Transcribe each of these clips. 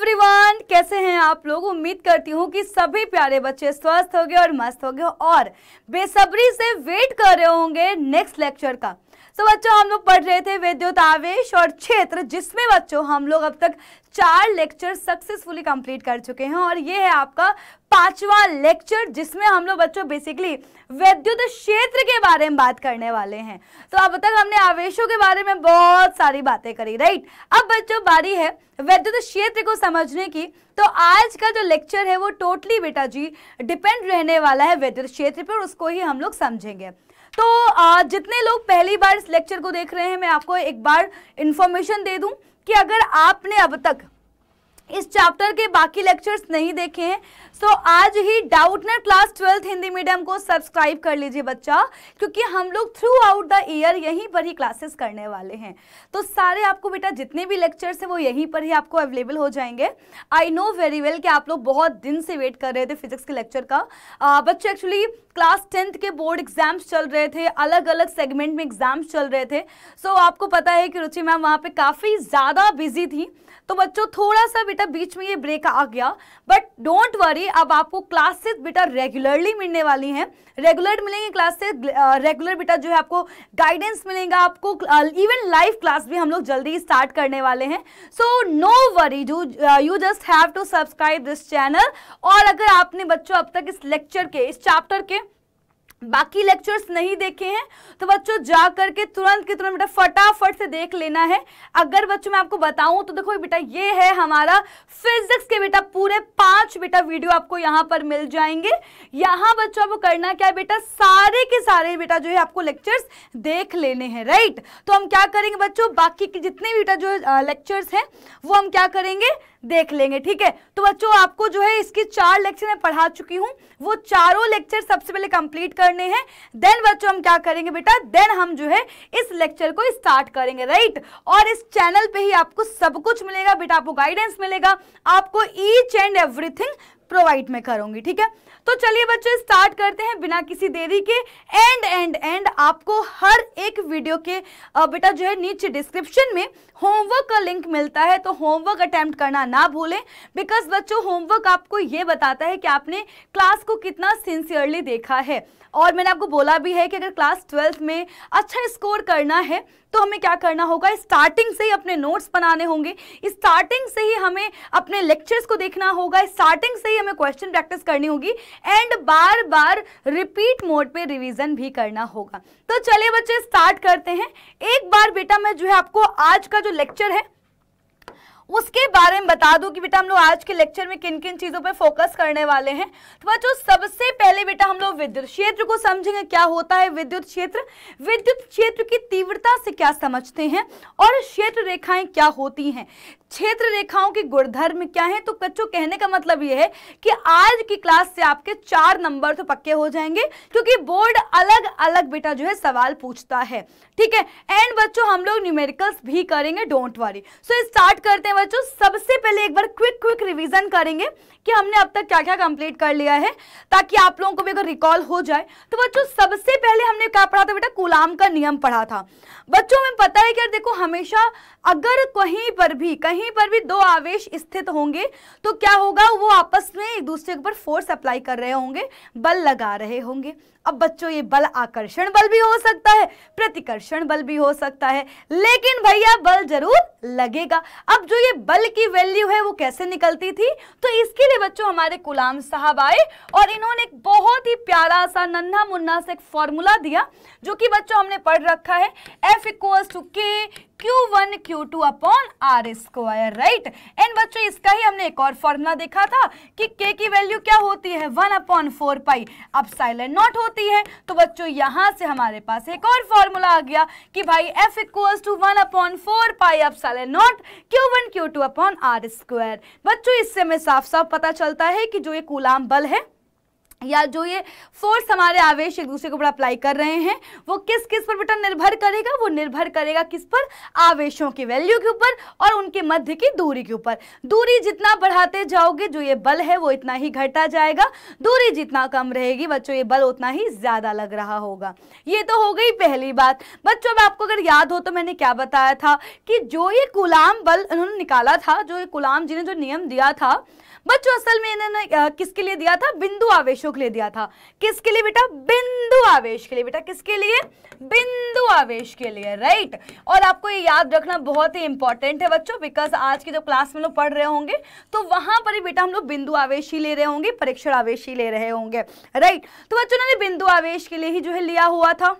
everyone कैसे हैं आप लोग उम्मीद करती हूँ कि सभी प्यारे बच्चे स्वस्थ हो गए और मस्त हो गए और बेसब्री से वेट कर रहे होंगे नेक्स्ट लेक्चर का तो बच्चों हम लोग पढ़ रहे थे विद्युत आवेश और क्षेत्र जिसमें बच्चों हम लोग अब तक चार लेक्चर सक्सेसफुली कंप्लीट कर चुके हैं और ये है आपका पांचवा लेक्चर जिसमें हम लोग बच्चों बेसिकली विद्युत क्षेत्र के बारे में बात करने वाले हैं तो अब तक हमने आवेशों के बारे में बहुत सारी बातें करी राइट अब बच्चों बारी है विद्युत क्षेत्र को समझने की तो आज का जो लेक्चर है वो टोटली बेटा जी डिपेंड रहने वाला है विद्युत क्षेत्र पर उसको ही हम लोग समझेंगे तो आ, जितने लोग पहली बार इस लेक्चर को देख रहे हैं मैं आपको एक बार इन्फॉर्मेशन दे दूं कि अगर आपने अब तक इस चैप्टर के बाकी लेक्चर्स नहीं देखे हैं सो so, आज ही Doubtnut class twelfth Hindi medium को सब्सक्राइब कर लीजिए बच्चा क्योंकि हम लोग थ्रू आउट द ईयर यहीं पर ही क्लासेस करने वाले हैं तो सारे आपको बेटा जितने भी लेक्चर्स हैं वो यहीं पर ही आपको अवेलेबल हो जाएंगे आई नो वेरी वेल कि आप लोग बहुत दिन से वेट कर रहे थे फिजिक्स के लेक्चर का uh, बच्चे एक्चुअली क्लास टेंथ के बोर्ड एग्जाम्स चल रहे थे अलग अलग सेगमेंट में एग्जाम्स चल रहे थे सो so, आपको पता है कि रुचि मैम वहाँ पर काफ़ी ज़्यादा बिजी थी तो बच्चों थोड़ा सा बेटा बीच में ये ब्रेक आ गया बट डोंट वरी अब आपको क्लासेस बेटा रेगुलरली मिलने वाली हैं रेगुलर मिलेंगे क्लासेस रेगुलर बेटा जो है आपको गाइडेंस मिलेगा आपको इवन लाइव क्लास भी हम लोग जल्दी स्टार्ट करने वाले हैं so no worry do you just have to subscribe this channel और अगर आपने बच्चों अब तक इस लेक्चर के इस चैप्टर के बाकी लेक्चर्स नहीं देखे हैं तो बच्चों जा करके तुरंत के तुरंत बेटा फटाफट से देख लेना है अगर बच्चों मैं आपको बताऊं तो देखो बेटा ये है हमारा फिजिक्स के बेटा पूरे पांच बेटा वीडियो आपको यहाँ पर मिल जाएंगे यहाँ बच्चों आपको करना क्या है बेटा सारे के सारे बेटा जो है आपको लेक्चर्स देख लेने हैं राइट तो हम क्या करेंगे बच्चों बाकी के जितने बेटा जो लेक्चर्स हैं वो हम क्या करेंगे देख लेंगे ठीक है तो बच्चों आपको जो है इसकी चार लेक्चर मैं पढ़ा चुकी हूँ वो चारों लेक्चर सबसे पहले कंप्लीट करने हैं देन बच्चों हम क्या करेंगे बेटा देन हम जो है इस लेक्चर को स्टार्ट करेंगे राइट और इस चैनल पे ही आपको सब कुछ मिलेगा बेटा आपको गाइडेंस मिलेगा आपको ईच एंड एवरीथिंग प्रोवाइड मैं करूंगी ठीक है तो चलिए बच्चे स्टार्ट करते हैं बिना किसी देरी के एंड एंड एंड आपको हर एक वीडियो के बेटा जो है नीचे डिस्क्रिप्शन में होमवर्क का लिंक मिलता है तो होमवर्क अटैम्प्ट करना ना भूलें बिकॉज बच्चों होमवर्क आपको ये बताता है कि आपने क्लास को कितना सिंसियरली देखा है और मैंने आपको बोला भी है कि अगर क्लास ट्वेल्थ में अच्छा स्कोर करना है तो हमें क्या करना होगा स्टार्टिंग से ही अपने नोट्स बनाने होंगे स्टार्टिंग से ही हमें अपने लेक्चर्स को देखना होगा स्टार्टिंग से ही हमें क्वेश्चन प्रैक्टिस करनी होगी एंड बार बार रिपीट मोड पे रिवीजन भी करना होगा तो चलिए बच्चे स्टार्ट करते हैं एक बार बेटा मैं जो है आपको आज का जो लेक्चर है उसके बारे में बता दूं कि बेटा हम लोग आज के लेक्चर में किन किन चीज़ों पे फोकस करने वाले हैं तो बच्चों सबसे पहले बेटा हम लोग विद्युत क्षेत्र को समझेंगे क्या होता है विद्युत क्षेत्र विद्युत क्षेत्र की तीव्रता से क्या समझते हैं और क्षेत्र रेखाएं क्या होती हैं क्षेत्र रेखाओं के गुणधर्म क्या है तो बच्चों कहने का मतलब यह है कि आज की क्लास से आपके चार नंबर तो पक्के हो जाएंगे क्योंकि बोर्ड अलग अलग बेटा जो है सवाल पूछता है ठीक है एंड बच्चों हम लोग न्यूमेरिकल्स भी करेंगे डोंट वरी सो स्टार्ट करते हैं बच्चों सबसे पहले एक बार क्विक क्विक रिविजन करेंगे कि हमने अब तक क्या क्या कंप्लीट कर लिया है ताकि आप लोगों को भी अगर रिकॉल हो जाए तो बच्चों सबसे पहले हमने क्या पढ़ा था बेटा गुलाम का नियम पढ़ा था बच्चों में पता है कि देखो हमेशा अगर कहीं पर भी कहीं पर भी दो आवेश स्थित होंगे तो क्या होगा वो आपस में एक दूसरे के ऊपर फोर्स अप्लाई कर रहे होंगे बल लगा रहे होंगे अब बच्चों ये बल आकर्षण बल भी हो सकता है प्रतिकर्षण बल भी हो सकता है लेकिन भैया बल जरूर लगेगा अब जो ये बल की वैल्यू है वो कैसे निकलती थी तो इसके लिए बच्चों हमारे गुलाम साहब आए और इन्होंने एक बहुत ही प्यारा सा नन्हा मुन्ना से एक फॉर्मूला दिया जो कि बच्चों हमने पढ़ रखा है F equals to K Q one Q two upon R square right and बच्चों इसका ही हमने एक और फॉर्मूला देखा था कि K की वैल्यू क्या होती है वन अपॉन फोर पाई अब साइलेंट नॉट होती है तो बच्चों यहां से हमारे पास एक और फॉर्मूला आ गया कि भाई F equals to one upon four pi अब epsilon not Q one Q two upon R square बच्चों इससे हमें साफ साफ पता चलता है कि जो ये कुलाम बल है या जो ये फोर्स हमारे आवेश एक दूसरे के ऊपर अप्लाई कर रहे हैं वो किस किस पर बेटा निर्भर करेगा वो निर्भर करेगा किस पर आवेशों की वैल्यू के ऊपर और उनके मध्य की दूरी के ऊपर दूरी जितना बढ़ाते जाओगे जो ये बल है वो इतना ही घटा जाएगा दूरी जितना कम रहेगी बच्चों ये बल उतना ही ज़्यादा लग रहा होगा ये तो हो गई पहली बात बच्चों अब आपको अगर याद हो तो मैंने क्या बताया था कि जो ये गुलाम बल उन्होंने निकाला था जो ये गुलाम जी ने जो नियम दिया था बच्चों असल में इन्होंने किसके लिए दिया था बिंदु आवेशों अशोक ले दिया था किसके लिए बेटा बिंदु आवेश के लिए बेटा किसके लिए बिंदु आवेश के लिए राइट और आपको ये याद रखना बहुत ही इंपॉर्टेंट है बच्चों बिकॉज आज की जो क्लास में लोग पढ़ रहे होंगे तो वहां पर ही बेटा हम लोग बिंदु आवेश ही ले रहे होंगे परीक्षण आवेश ही ले रहे होंगे राइट तो बच्चों ने बिंदु आवेश के लिए ही जो है लिया हुआ था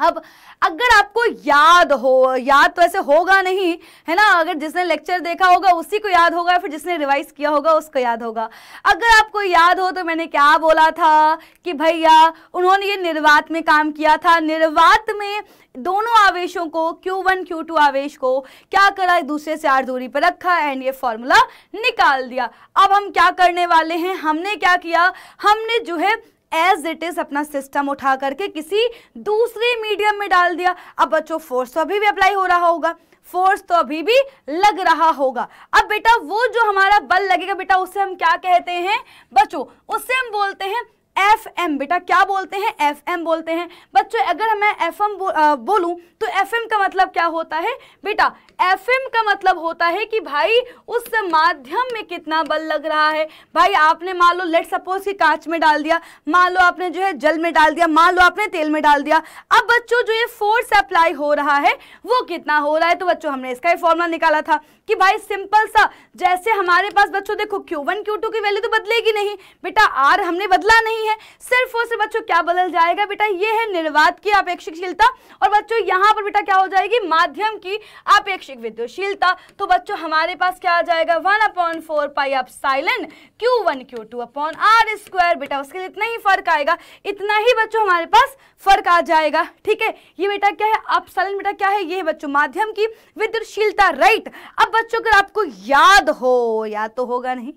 अब अगर आपको याद हो याद तो ऐसे होगा नहीं है ना अगर जिसने लेक्चर देखा होगा उसी को याद होगा फिर जिसने रिवाइज किया होगा उसको याद होगा अगर आपको याद हो तो मैंने क्या बोला था कि भैया उन्होंने ये निर्वात में काम किया था निर्वात में दोनों आवेशों को Q1, Q2 आवेश को क्या करा एक दूसरे से आठ दूरी पर रखा एंड ये फॉर्मूला निकाल दिया अब हम क्या करने वाले हैं हमने क्या किया हमने जो है एज इट इज अपना सिस्टम उठा करके किसी दूसरे मीडियम में डाल दिया अब बच्चों फोर्स तो अभी भी अप्लाई हो रहा होगा फोर्स तो अभी भी लग रहा होगा अब बेटा वो जो हमारा बल लगेगा बेटा उसे हम क्या कहते हैं बच्चों उससे हम बोलते हैं एफ एम बेटा क्या बोलते हैं एफ एम बोलते हैं बच्चों अगर मैं एफ एम बो, बोलूं तो एफ एम का मतलब क्या होता है बेटा एफ एम का मतलब होता है कि भाई उस माध्यम में कितना बल लग रहा है भाई आपने मान लो लेट सपोज कि कांच में डाल दिया मान लो आपने जो है जल में डाल दिया मान लो आपने तेल में डाल दिया अब बच्चों जो ये फोर्स अप्लाई हो रहा है वो कितना हो रहा है तो बच्चों हमने इसका फॉर्मूला निकाला था कि भाई सिंपल सा जैसे हमारे पास बच्चों देखो Q1 Q2 की वैल्यू तो बदलेगी नहीं बेटा R हमने बदला नहीं है सिर्फ और सिर्फ बच्चों क्या बदल जाएगा बेटा ये है निर्वात की अपेक्षिकशीलता और बच्चों यहाँ पर बेटा क्या हो जाएगी माध्यम की अपेक्षिक विद्युतशीलता तो बच्चों हमारे पास क्या आ जाएगा one upon four pi epsilon Q one Q two upon R square बेटा उसके लिए इतना ही फर्क आएगा इतना ही बच्चों हमारे पास फर्क आ जाएगा ठीक है ये बेटा क्या है आप सलन बेटा क्या है ये है बच्चों माध्यम की विद्युशीलता राइट अब बच्चों अगर आपको याद हो याद तो होगा नहीं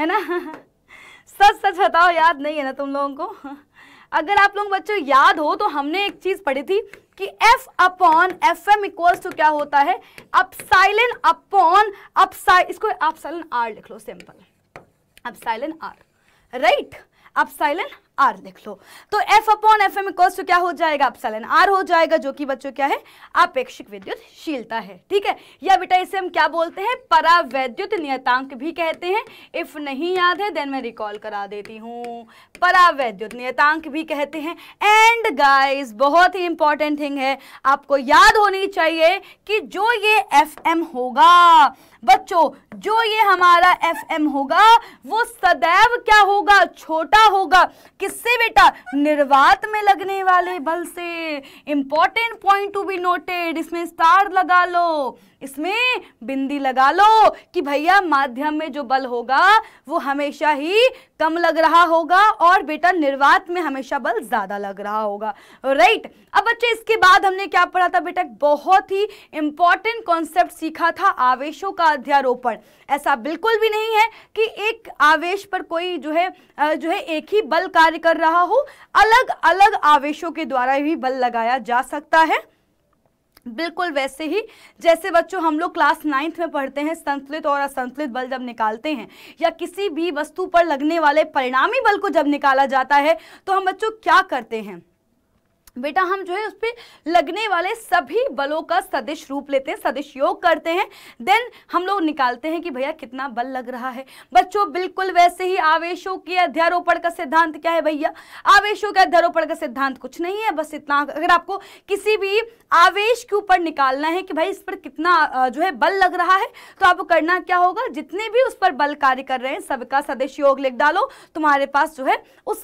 है ना सच सच बताओ याद नहीं है ना तुम लोगों को अगर आप लोग बच्चों याद हो तो हमने एक चीज पढ़ी थी कि F upon F M equals to क्या होता है अब साइलेंट अपॉन अब इसको आप साइलेंट आर लिख लो सिंपल अब साइलेंट आर राइट अब साइलेंट आर देख लो तो F upon F M equals to क्या हो जाएगा अपसलन आर हो जाएगा जो कि बच्चों क्या है अपेक्षिक विद्युत शीलता है ठीक है या बेटा इसे हम क्या बोलते हैं परावैद्युत नियतांक भी कहते हैं इफ नहीं याद है देन मैं रिकॉल करा देती हूँ परावैद्युत नियतांक भी कहते हैं एंड गाइज बहुत ही इंपॉर्टेंट थिंग है आपको याद होनी चाहिए कि जो ये एफ एम होगा बच्चों जो ये हमारा एफ एम होगा वो सदैव क्या होगा छोटा होगा किस किससे बेटा निर्वात में लगने वाले बल से important point to be noted इसमें स्टार लगा लो इसमें बिंदी लगा लो कि भैया माध्यम में जो बल होगा वो हमेशा ही कम लग रहा होगा और बेटा निर्वात में हमेशा बल ज़्यादा लग रहा होगा राइट अब बच्चे इसके बाद हमने क्या पढ़ा था बेटा बहुत ही इंपॉर्टेंट कॉन्सेप्ट सीखा था आवेशों का अध्यारोपण ऐसा बिल्कुल भी नहीं है कि एक आवेश पर कोई जो है जो है एक ही बल कार्य कर रहा हो अलग अलग आवेशों के द्वारा भी बल लगाया जा सकता है बिल्कुल वैसे ही जैसे बच्चों हम लोग क्लास नाइन्थ में पढ़ते हैं संतुलित और असंतुलित बल जब निकालते हैं या किसी भी वस्तु पर लगने वाले परिणामी बल को जब निकाला जाता है तो हम बच्चों क्या करते हैं बेटा हम जो है उस पर लगने वाले सभी बलों का सदिश रूप लेते हैं सदिश योग करते हैं देन हम लोग निकालते हैं कि भैया कितना बल लग रहा है बच्चों बिल्कुल वैसे ही आवेशों के अध्यारोपण का सिद्धांत क्या है भैया आवेशों के अध्यारोपण का सिद्धांत कुछ नहीं है बस इतना अगर आपको किसी भी आवेश के ऊपर निकालना है कि भाई इस पर कितना जो है बल लग रहा है तो आपको करना क्या होगा जितने भी उस पर बल कार्य कर रहे हैं सबका सदिश योग लिख डालो तुम्हारे पास जो है उस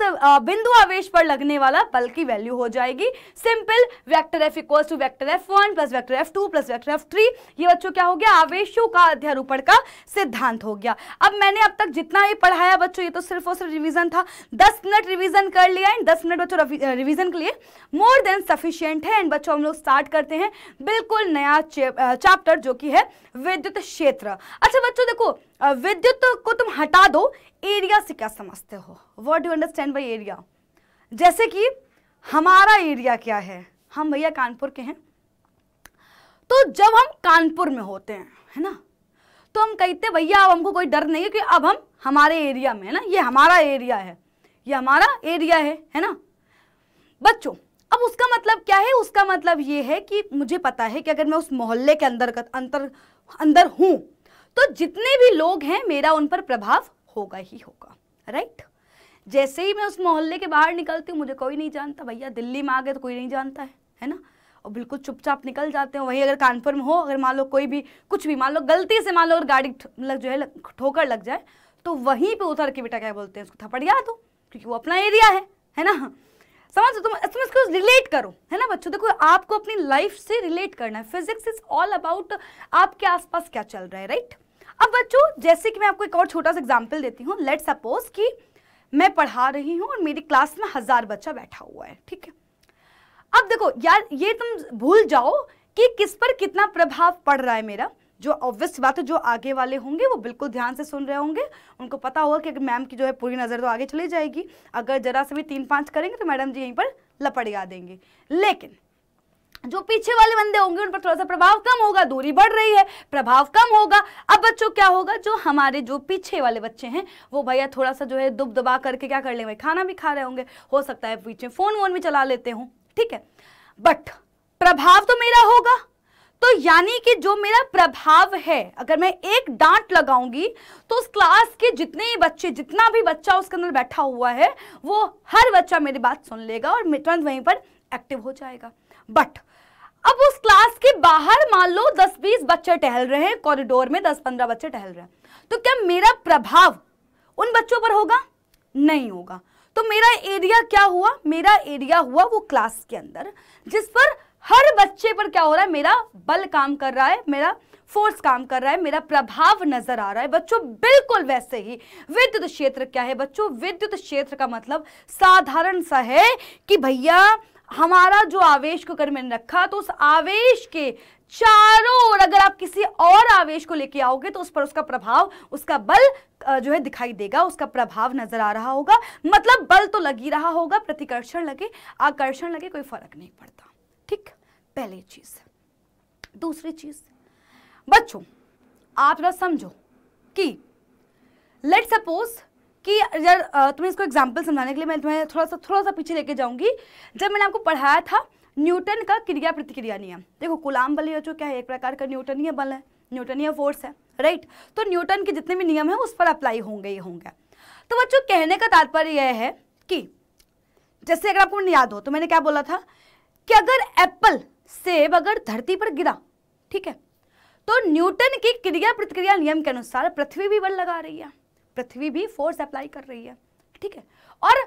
बिंदु आवेश पर लगने वाला बल की वैल्यू हो जाएगी जाएगी simple vector F equal to vector F one plus vector F two plus vector F three ये बच्चों क्या हो गया आवेशों का अध्यारोपण का सिद्धांत हो गया अब मैंने अब तक जितना भी पढ़ाया बच्चों ये तो सिर्फ और सिर्फ रिविजन था दस मिनट रिविजन कर लिया एंड दस मिनट बच्चों रिविजन के लिए मोर देन सफिशियंट है एंड बच्चों हम लोग स्टार्ट करते हैं बिल्कुल नया चैप्टर जो कि है विद्युत क्षेत्र अच्छा बच्चों देखो विद्युत को तुम हटा दो एरिया से क्या समझते हो what you understand by area जैसे कि हमारा एरिया क्या है हम भैया कानपुर के हैं तो जब हम कानपुर में होते हैं है ना तो हम कहते भैया अब हमको कोई डर नहीं है कि अब हम हमारे एरिया में है ना ये हमारा एरिया है ये हमारा एरिया है है ना बच्चों अब उसका मतलब क्या है उसका मतलब ये है कि मुझे पता है कि अगर मैं उस मोहल्ले के अंदर अंतर अंदर हूँ तो जितने भी लोग हैं मेरा उन पर प्रभाव होगा ही होगा राइट जैसे ही मैं उस मोहल्ले के बाहर निकलती हूँ मुझे कोई नहीं जानता भैया दिल्ली में आ गए तो कोई नहीं जानता है है ना और बिल्कुल चुपचाप निकल जाते हैं वहीं अगर कानपुर में हो अगर मान लो कोई भी कुछ भी मान लो गलती से मान लो अगर गाड़ी लग जो है ठोकर लग जाए तो वहीं पे उतर के बेटा क्या बोलते हैं उसको थपड़िया तो क्योंकि वो अपना एरिया है है ना समझ तुम तुम इसको रिलेट करो है ना बच्चों देखो आपको अपनी लाइफ से रिलेट करना है फिजिक्स इज ऑल अबाउट आपके आसपास क्या चल रहा है राइट अब बच्चों जैसे कि मैं आपको एक और छोटा सा एग्जाम्पल देती हूँ लेट सपोज कि मैं पढ़ा रही हूँ और मेरी क्लास में हज़ार बच्चा बैठा हुआ है ठीक है अब देखो यार ये तुम भूल जाओ कि किस पर कितना प्रभाव पड़ रहा है मेरा जो ऑब्वियस बात है जो आगे वाले होंगे वो बिल्कुल ध्यान से सुन रहे होंगे उनको पता होगा कि अगर मैम की जो है पूरी नज़र तो आगे चली जाएगी अगर ज़रा से भी तीन पाँच करेंगे तो मैडम जी यहीं पर लपड़िया गा देंगे लेकिन जो पीछे वाले बंदे होंगे उन पर थोड़ा सा प्रभाव कम होगा दूरी बढ़ रही है प्रभाव कम होगा अब बच्चों क्या होगा जो हमारे जो पीछे वाले बच्चे हैं वो भैया थोड़ा सा जो है दुब दबा करके क्या कर लेंगे खाना भी खा रहे होंगे हो सकता है पीछे फोन वोन भी चला लेते हो ठीक है बट प्रभाव तो मेरा होगा तो यानी कि जो मेरा प्रभाव है अगर मैं एक डांट लगाऊंगी तो उस क्लास के जितने ही बच्चे जितना भी बच्चा उसके अंदर बैठा हुआ है वो हर बच्चा मेरी बात सुन लेगा और तुरंत वहीं पर एक्टिव हो जाएगा बट अब उस क्लास के बाहर मान लो 10-20 बच्चे टहल रहे हैं कॉरिडोर में 10-15 बच्चे टहल रहे हैं तो क्या मेरा प्रभाव उन बच्चों पर होगा नहीं होगा तो मेरा एरिया क्या हुआ मेरा एरिया हुआ वो क्लास के अंदर जिस पर हर बच्चे पर क्या हो रहा है मेरा बल काम कर रहा है मेरा फोर्स काम कर रहा है मेरा प्रभाव नजर आ रहा है बच्चों बिल्कुल वैसे ही विद्युत क्षेत्र क्या है बच्चों विद्युत क्षेत्र का मतलब साधारण सा है कि भैया हमारा जो आवेश को अगर मैंने रखा तो उस आवेश के चारों ओर अगर आप किसी और आवेश को लेके आओगे तो उस पर उसका प्रभाव उसका बल जो है दिखाई देगा उसका प्रभाव नजर आ रहा होगा मतलब बल तो लगी रहा होगा प्रतिकर्षण लगे आकर्षण लगे कोई फर्क नहीं पड़ता ठीक पहली चीज दूसरी चीज बच्चों आप ना समझो कि लेट सपोज कि यार तुम्हें इसको एग्जाम्पल समझाने के लिए मैं तुम्हें थोड़ा सा थोड़ा सा पीछे लेके जाऊंगी जब मैंने आपको पढ़ाया था न्यूटन का क्रिया प्रतिक्रिया नियम देखो गुलाम बल जो क्या है एक प्रकार का ही बल है या फोर्स है राइट तो न्यूटन के जितने भी नियम है उस पर अप्लाई होंगे ही होंगे तो बच्चों कहने का तात्पर्य यह है कि जैसे अगर आपको याद हो तो मैंने क्या बोला था कि अगर एप्पल सेब अगर धरती पर गिरा ठीक है तो न्यूटन की क्रिया प्रतिक्रिया नियम के अनुसार पृथ्वी भी बल लगा रही है पृथ्वी भी फोर्स अप्लाई कर रही है ठीक है और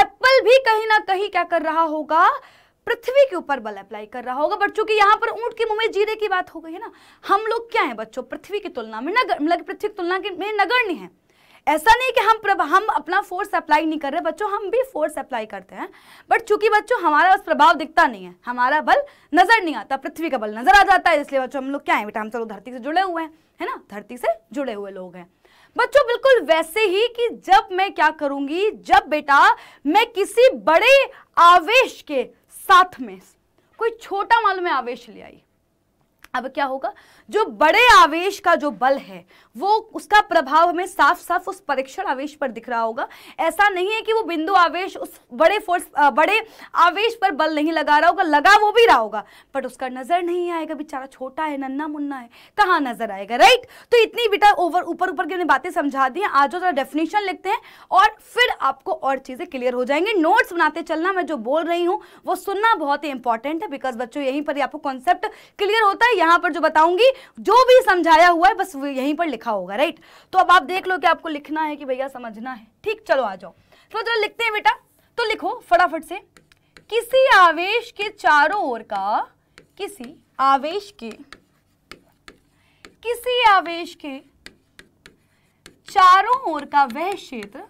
एप्पल भी कहीं ना कहीं क्या कर रहा होगा पृथ्वी के ऊपर बल अप्लाई कर रहा होगा बट चूंकि यहाँ पर ऊंट के मुंह में जीरे की बात हो गई है ना हम लोग क्या है बच्चों पृथ्वी की तुलना में नगर मतलब पृथ्वी की तुलना में नगण्य है ऐसा नहीं कि हम प्रभाव हम अपना फोर्स अप्लाई नहीं कर रहे बच्चों हम भी फोर्स अप्लाई करते हैं बट चूंकि बच्चों हमारा उस प्रभाव दिखता नहीं है हमारा बल नजर नहीं आता पृथ्वी का बल नजर आ जाता है इसलिए बच्चों हम लोग क्या है बेटा हम सब लोग धरती से जुड़े हुए हैं है ना धरती से जुड़े हुए लोग हैं बच्चों बिल्कुल वैसे ही कि जब मैं क्या करूंगी जब बेटा मैं किसी बड़े आवेश के साथ में कोई छोटा मालूम आवेश ले आई अब क्या होगा जो बड़े आवेश का जो बल है वो उसका प्रभाव हमें साफ साफ उस परीक्षण आवेश पर दिख रहा होगा ऐसा नहीं है कि वो बिंदु आवेश उस बड़े फोर्स बड़े आवेश पर बल नहीं लगा रहा होगा लगा वो भी रहा होगा बट उसका नजर नहीं आएगा बेचारा छोटा है नन्ना मुन्ना है कहाँ नजर आएगा राइट तो इतनी बेटा ओवर ऊपर ऊपर की बातें समझा दी आज जरा डेफिनेशन लिखते हैं और फिर आपको और चीज़ें क्लियर हो जाएंगी नोट्स बनाते चलना मैं जो बोल रही हूँ वो सुनना बहुत ही इंपॉर्टेंट है बिकॉज बच्चों यहीं पर आपको कॉन्सेप्ट क्लियर होता है यहाँ पर जो बताऊंगी जो भी समझाया हुआ है बस यहीं पर लिखा होगा राइट तो अब आप देख लो कि आपको लिखना है कि भैया समझना है ठीक चलो आ जाओ तो चलो लिखते हैं बेटा तो लिखो फटाफट से किसी आवेश के चारों ओर का किसी आवेश के किसी आवेश के चारों ओर का वह क्षेत्र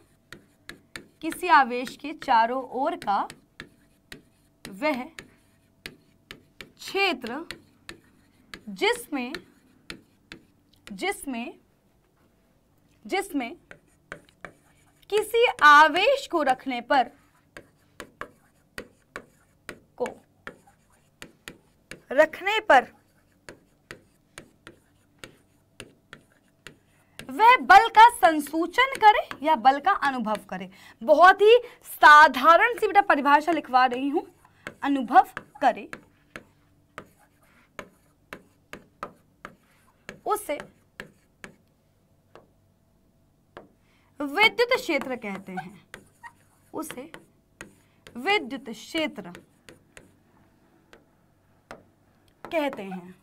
किसी आवेश के चारों ओर का वह क्षेत्र जिसमें जिसमें जिसमें किसी आवेश को रखने पर को रखने पर वह बल का संसूचन करे या बल का अनुभव करे बहुत ही साधारण सी बेटा परिभाषा लिखवा रही हूं अनुभव करे उसे विद्युत क्षेत्र कहते हैं उसे विद्युत क्षेत्र कहते हैं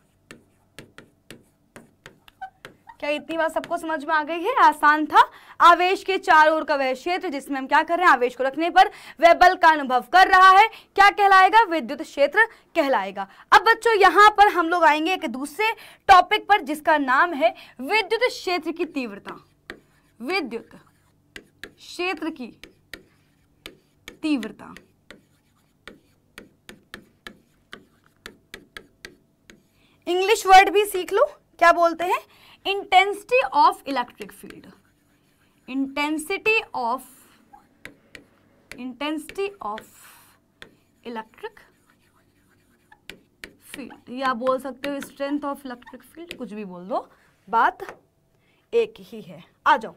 क्या इतनी बात सबको समझ में आ गई है आसान था आवेश के चारों ओर का वह क्षेत्र जिसमें हम क्या कर रहे हैं आवेश को रखने पर वह बल का अनुभव कर रहा है क्या कहलाएगा विद्युत क्षेत्र कहलाएगा अब बच्चों यहाँ पर हम लोग आएंगे एक दूसरे टॉपिक पर जिसका नाम है विद्युत क्षेत्र की तीव्रता विद्युत क्षेत्र की तीव्रता इंग्लिश वर्ड भी सीख लो क्या बोलते हैं intensity of electric field intensity of intensity of electric field या बोल सकते हो स्ट्रेंथ ऑफ इलेक्ट्रिक फील्ड कुछ भी बोल दो बात एक ही है आ जाओ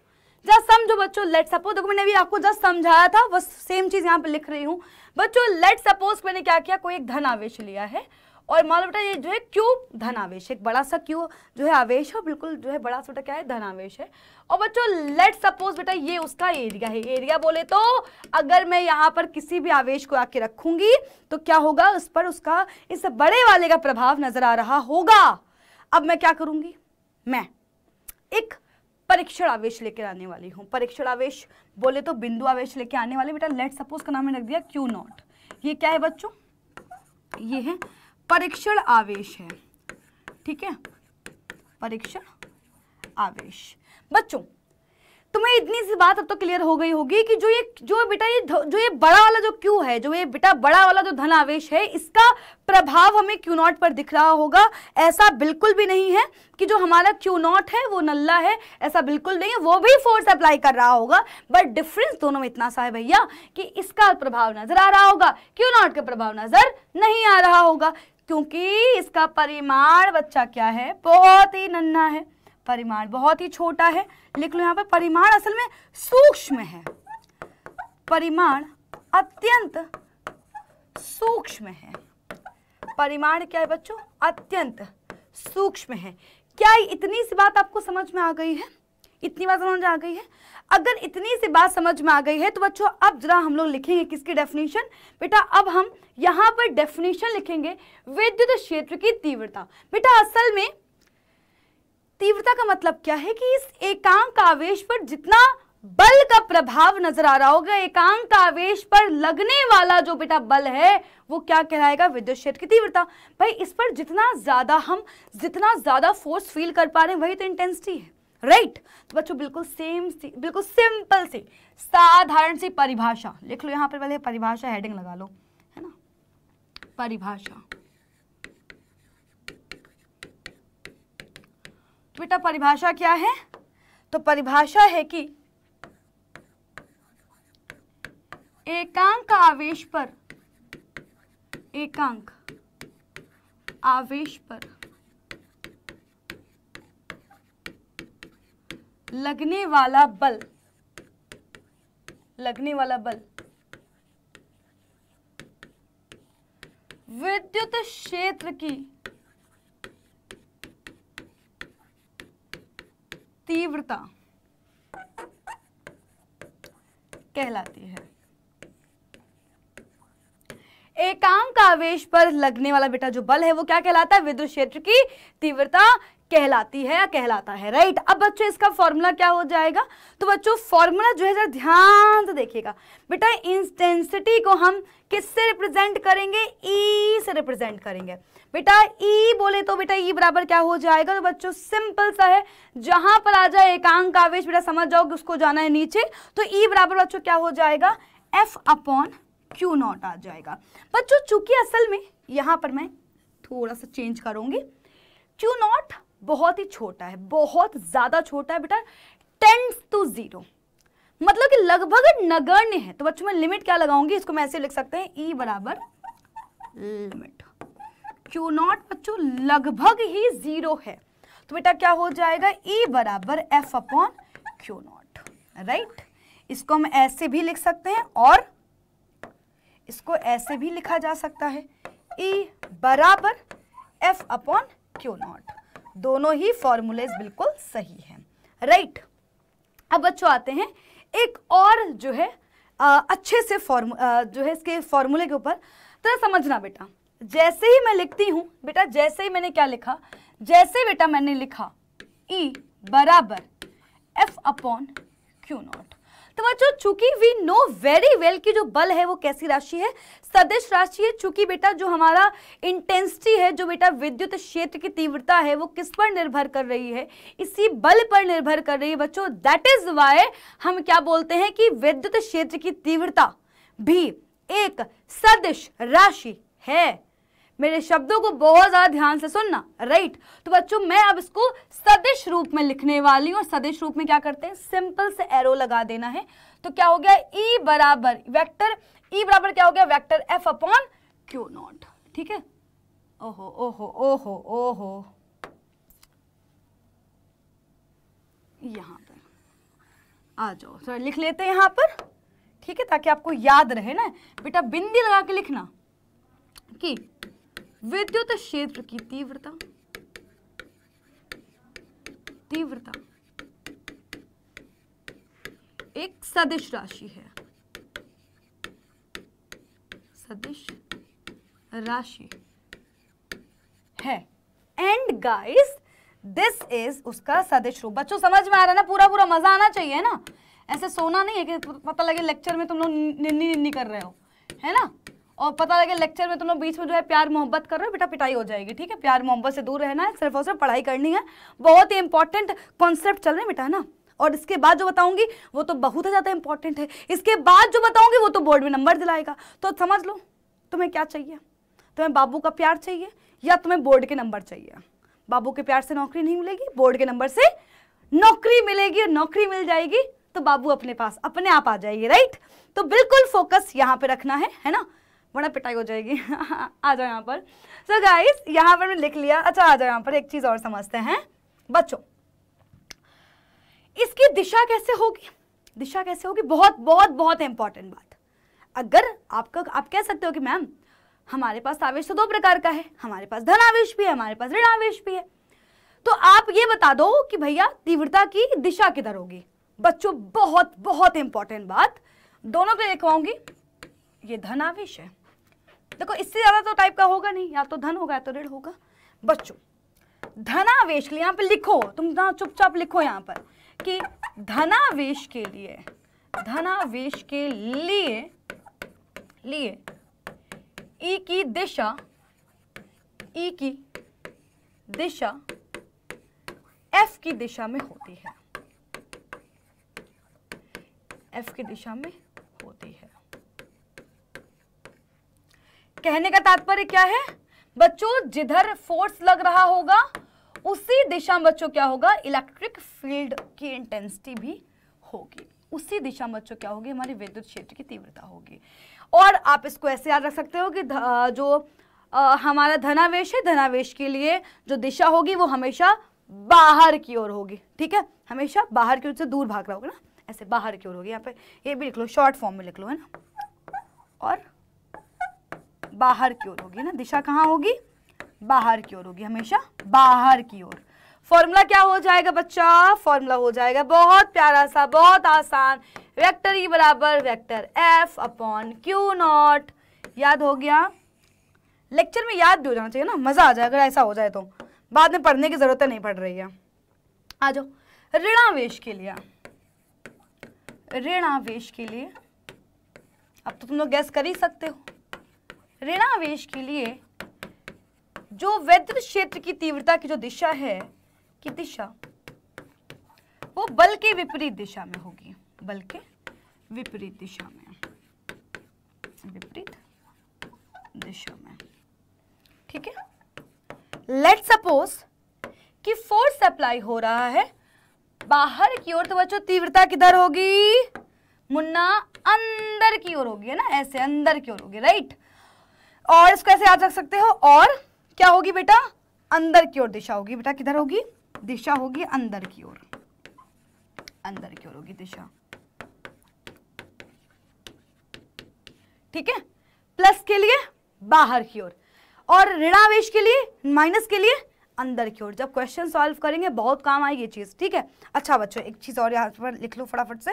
जस्ट समझो बच्चों लेट सपोज देखो मैंने अभी आपको जस्ट समझाया था वो सेम चीज यहां पे लिख रही हूं बच्चों लेट सपोज मैंने क्या किया कोई एक धन आवेश लिया है और मान लो बेटा ये जो है क्यू धनावेश एक बड़ा सा क्यू जो है आवेश है बिल्कुल जो है बड़ा सा बेटा क्या है धनावेश है और बच्चों लेट सपोज बेटा ये उसका एरिया है एरिया बोले तो अगर मैं यहाँ पर किसी भी आवेश को आके रखूंगी तो क्या होगा उस पर उसका इस बड़े वाले का प्रभाव नजर आ रहा होगा अब मैं क्या करूंगी मैं एक परीक्षण आवेश लेकर आने वाली हूँ परीक्षण आवेश बोले तो बिंदु आवेश लेकर आने वाली बेटा लेट सपोज का नाम रख दिया क्यू नॉट ये क्या है बच्चों ये है परीक्षण आवेश है ठीक है परीक्षण आवेश बच्चों तुम्हें इतनी सी बात अब तो क्लियर हो गई होगी कि जो ये जो बेटा ये जो ये बड़ा वाला जो क्यू है जो ये बेटा बड़ा वाला जो धन आवेश है इसका प्रभाव हमें क्यू नॉट पर दिख रहा होगा ऐसा बिल्कुल भी नहीं है कि जो हमारा क्यू नॉट है वो नल्ला है ऐसा बिल्कुल नहीं है वो भी फोर्स अप्लाई कर रहा होगा बट डिफरेंस दोनों में इतना सा है भैया कि इसका प्रभाव नजर आ रहा होगा क्यू नॉट का प्रभाव नजर नहीं आ रहा होगा क्योंकि इसका परिमाण बच्चा क्या है बहुत ही नन्ना है परिमाण बहुत ही छोटा है लिख लो यहाँ पर परिमाण असल में सूक्ष्म है परिमाण अत्यंत सूक्ष्म है परिमाण क्या है बच्चों अत्यंत सूक्ष्म है क्या इतनी सी बात आपको समझ में आ गई है इतनी बात समझ में आ गई है अगर इतनी सी बात समझ में आ गई है तो बच्चों अब जरा हम लोग लिखेंगे किसकी डेफिनेशन बेटा अब हम यहाँ पर डेफिनेशन लिखेंगे विद्युत क्षेत्र की तीव्रता बेटा असल में तीव्रता का मतलब क्या है कि इस एकांक आवेश पर जितना बल का प्रभाव नजर आ रहा होगा एकांक आवेश पर लगने वाला जो बेटा बल है वो क्या कहलाएगा विद्युत क्षेत्र की तीव्रता भाई इस पर जितना ज्यादा हम जितना ज्यादा फोर्स फील कर पा रहे हैं वही तो इंटेंसिटी है राइट तो बच्चों बिल्कुल सेम सी बिल्कुल सिंपल सी साधारण सी परिभाषा लिख लो यहां पर पहले परिभाषा हेडिंग लगा लो है ना परिभाषा बेटा परिभाषा क्या है तो परिभाषा है कि एकांक आवेश पर एकांक आवेश पर लगने वाला बल लगने वाला बल विद्युत क्षेत्र की तीव्रता कहलाती है एकांक आवेश पर लगने वाला बेटा जो बल है वो क्या कहलाता है विद्युत क्षेत्र की तीव्रता कहलाती है या कहलाता है राइट अब बच्चों इसका फॉर्मूला क्या हो जाएगा तो बच्चों फॉर्मूला जो है जरा ध्यान से देखिएगा बेटा इंटेंसिटी को हम किससे रिप्रेजेंट करेंगे ई e से रिप्रेजेंट करेंगे बेटा ई e बोले तो बेटा ई e बराबर क्या हो जाएगा तो बच्चों सिंपल सा है जहां पर आ जाए एकांक आवेश बेटा समझ जाओ कि उसको जाना है नीचे तो ई बराबर बच्चों क्या हो जाएगा एफ अपॉन क्यू नॉट आ जाएगा बच्चों चूंकि असल में यहाँ पर मैं थोड़ा सा चेंज करूंगी क्यू नॉट बहुत ही छोटा है बहुत ज़्यादा छोटा है बेटा टेंस टू ज़ीरो मतलब कि लगभग नगण्य है तो बच्चों में लिमिट क्या लगाऊंगी इसको मैं ऐसे लिख सकते हैं ई e बराबर लिमिट क्यू नॉट बच्चों लगभग ही ज़ीरो है तो बेटा क्या हो जाएगा ई e बराबर F upon Q naught right इसको हम ऐसे भी लिख सकते हैं और इसको ऐसे भी लिखा जा सकता है ई e बराबर एफ अपॉन क्यू नॉट दोनों ही फॉर्मूलेज बिल्कुल सही हैं राइट अब बच्चों आते हैं एक और जो है आ, अच्छे से फॉर्मू जो है इसके फॉर्मूले के ऊपर तो समझना बेटा जैसे ही मैं लिखती हूँ बेटा जैसे ही मैंने क्या लिखा जैसे बेटा मैंने लिखा ई e बराबर एफ अपॉन क्यू नॉट तो बच्चों चूंकि वी नो वेरी वेल कि जो बल है वो कैसी राशि है सदिश राशि है चूंकि बेटा जो हमारा इंटेंसिटी है जो बेटा विद्युत क्षेत्र की तीव्रता है वो किस पर निर्भर कर रही है इसी बल पर निर्भर कर रही है बच्चों दैट इज वाई हम क्या बोलते हैं कि विद्युत क्षेत्र की तीव्रता भी एक सदिश राशि है मेरे शब्दों को बहुत ज़्यादा ध्यान से सुनना राइट तो बच्चों मैं अब इसको सदिश रूप में लिखने वाली हूँ सदिश रूप में क्या करते हैं सिंपल से एरो लगा देना है तो क्या हो गया ई e बराबर वैक्टर ई e बराबर क्या हो गया vector F upon Q naught ठीक है ओहो ओहो ओहो ओहो यहाँ पर आ जाओ सर लिख लेते हैं यहाँ पर ठीक है ताकि आपको याद रहे ना बेटा बिंदी लगा के लिखना कि विद्युत क्षेत्र की तीव्रता तीव्रता एक सदिश राशि है सदिश राशि है एंड गाइस दिस इज उसका सदिश रूप बच्चों समझ में आ रहा है ना पूरा पूरा मजा आना चाहिए ना ऐसे सोना नहीं है कि पता लगे लेक्चर में तुम लोग निन्नी निन्नी कर रहे हो है ना और पता लगे लेक्चर में तुम लोग बीच में जो है प्यार मोहब्बत कर रहे हो बेटा पिटाई हो जाएगी ठीक है प्यार मोहब्बत से दूर रहना है सिर्फ और सिर्फ पढ़ाई करनी है बहुत ही इंपॉर्टेंट कॉन्सेप्ट चल रहे हैं बेटा है ना और इसके बाद जो बताऊंगी वो तो बहुत ही ज़्यादा इंपॉर्टेंट है इसके बाद जो बताऊंगी वो तो बोर्ड में नंबर दिलाएगा तो समझ लो तुम्हें क्या चाहिए तुम्हें बाबू का प्यार चाहिए या तुम्हें बोर्ड के नंबर चाहिए बाबू के प्यार से नौकरी नहीं मिलेगी बोर्ड के नंबर से नौकरी मिलेगी और नौकरी मिल जाएगी तो बाबू अपने पास अपने आप आ जाएगी राइट तो बिल्कुल फोकस यहाँ पे रखना है है ना वरना पिटाई हो जाएगी आ जाओ यहाँ पर सो so गाइस यहाँ पर मैं लिख लिया अच्छा आ जाओ यहाँ पर एक चीज़ और समझते हैं बच्चों इसकी दिशा कैसे होगी दिशा कैसे होगी बहुत बहुत बहुत इंपॉर्टेंट बात अगर आपका आप कह सकते हो कि मैम हमारे पास आवेश तो दो प्रकार का है हमारे पास धन आवेश भी है हमारे पास ऋण आवेश भी है तो आप ये बता दो कि भैया तीव्रता की दिशा किधर होगी बच्चों बहुत बहुत इंपॉर्टेंट बात दोनों को लिखवाऊंगी ये धन आवेश है देखो इससे ज्यादा तो टाइप का होगा नहीं या तो धन होगा या तो ऋण होगा बच्चों धनावेश के लिए यहां पर लिखो तुम जहां चुपचाप लिखो यहाँ पर कि धनावेश के लिए धनावेश के लिए लिए ई की दिशा ई की दिशा एफ की दिशा में होती है एफ की दिशा में कहने का तात्पर्य क्या है बच्चों जिधर फोर्स लग रहा होगा उसी दिशा में बच्चों क्या होगा इलेक्ट्रिक फील्ड की इंटेंसिटी भी होगी उसी दिशा में बच्चों क्या होगी हमारी विद्युत क्षेत्र की तीव्रता होगी और आप इसको ऐसे याद रख सकते हो कि जो आ, हमारा धनावेश है धनावेश के लिए जो दिशा होगी वो हमेशा बाहर की ओर होगी ठीक है हमेशा बाहर की ओर से दूर भाग रहा होगा ना ऐसे बाहर की ओर होगी यहाँ पे ये भी लिख लो शॉर्ट फॉर्म में लिख लो है ना और बाहर की ओर होगी ना दिशा कहाँ होगी बाहर की ओर होगी हमेशा बाहर की ओर फॉर्मूला क्या हो जाएगा बच्चा फॉर्मूला हो जाएगा बहुत प्यारा सा बहुत आसान वेक्टर ई e बराबर vector F upon Q naught याद हो गया लेक्चर में याद भी हो जाना चाहिए ना मज़ा आ जाए अगर ऐसा हो जाए तो बाद में पढ़ने की ज़रूरत नहीं पड़ रही है आ जाओ ऋणावेश के लिए ऋणावेश के लिए अब तो तुम लोग गैस कर ही सकते हो ऋणावेश के लिए जो वैद्युत क्षेत्र की तीव्रता की जो दिशा है की दिशा वो बल के विपरीत दिशा में होगी बल के विपरीत दिशा में विपरीत दिशा में ठीक है लेट सपोज कि फोर्स अप्लाई हो रहा है बाहर की ओर तो बच्चों तीव्रता किधर होगी मुन्ना अंदर की ओर होगी है ना ऐसे अंदर की ओर होगी राइट और इसको ऐसे याद रख सकते हो और क्या होगी बेटा अंदर की ओर दिशा होगी बेटा किधर होगी दिशा होगी अंदर की ओर अंदर की ओर होगी दिशा ठीक है प्लस के लिए बाहर की ओर और ऋणावेश के लिए माइनस के लिए अंदर की ओर जब क्वेश्चन सॉल्व करेंगे बहुत काम आएगी चीज़ ठीक है अच्छा बच्चों एक चीज़ और यहां पर लिख लो फटाफट से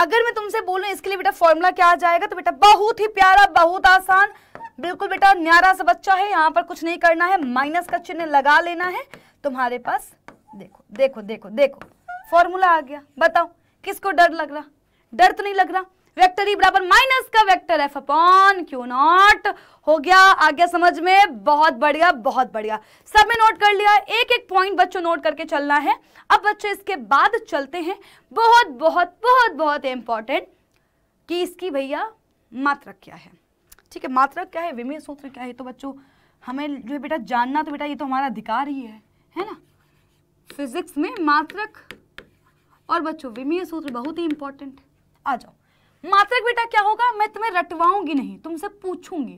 अगर मैं तुमसे बोलूं इसके लिए बेटा फॉर्मूला क्या आ जाएगा तो बेटा बहुत ही प्यारा बहुत आसान बिल्कुल बेटा न्यारा सा बच्चा है यहाँ पर कुछ नहीं करना है माइनस का चिन्ह लगा लेना है तुम्हारे पास देखो देखो देखो देखो फॉर्मूला आ गया बताओ किसको डर लग रहा डर तो नहीं लग रहा वेक्टर ई e बराबर माइनस का vector F upon Q naught हो गया आ गया समझ में बहुत बढ़िया बहुत बढ़िया सब में नोट कर लिया एक एक पॉइंट बच्चों नोट करके चलना है अब बच्चे इसके बाद चलते हैं बहुत बहुत बहुत बहुत इंपॉर्टेंट कि इसकी भैया मात्रा क्या है ठीक है मात्रा क्या है विमेय सूत्र क्या है तो बच्चों हमें जो है बेटा जानना तो बेटा ये तो हमारा अधिकार ही है है ना फिजिक्स में मात्रक और बच्चों विमीय सूत्र बहुत ही इंपॉर्टेंट आ जाओ मात्रक बेटा क्या होगा मैं तुम्हें रटवाऊंगी नहीं तुमसे पूछूंगी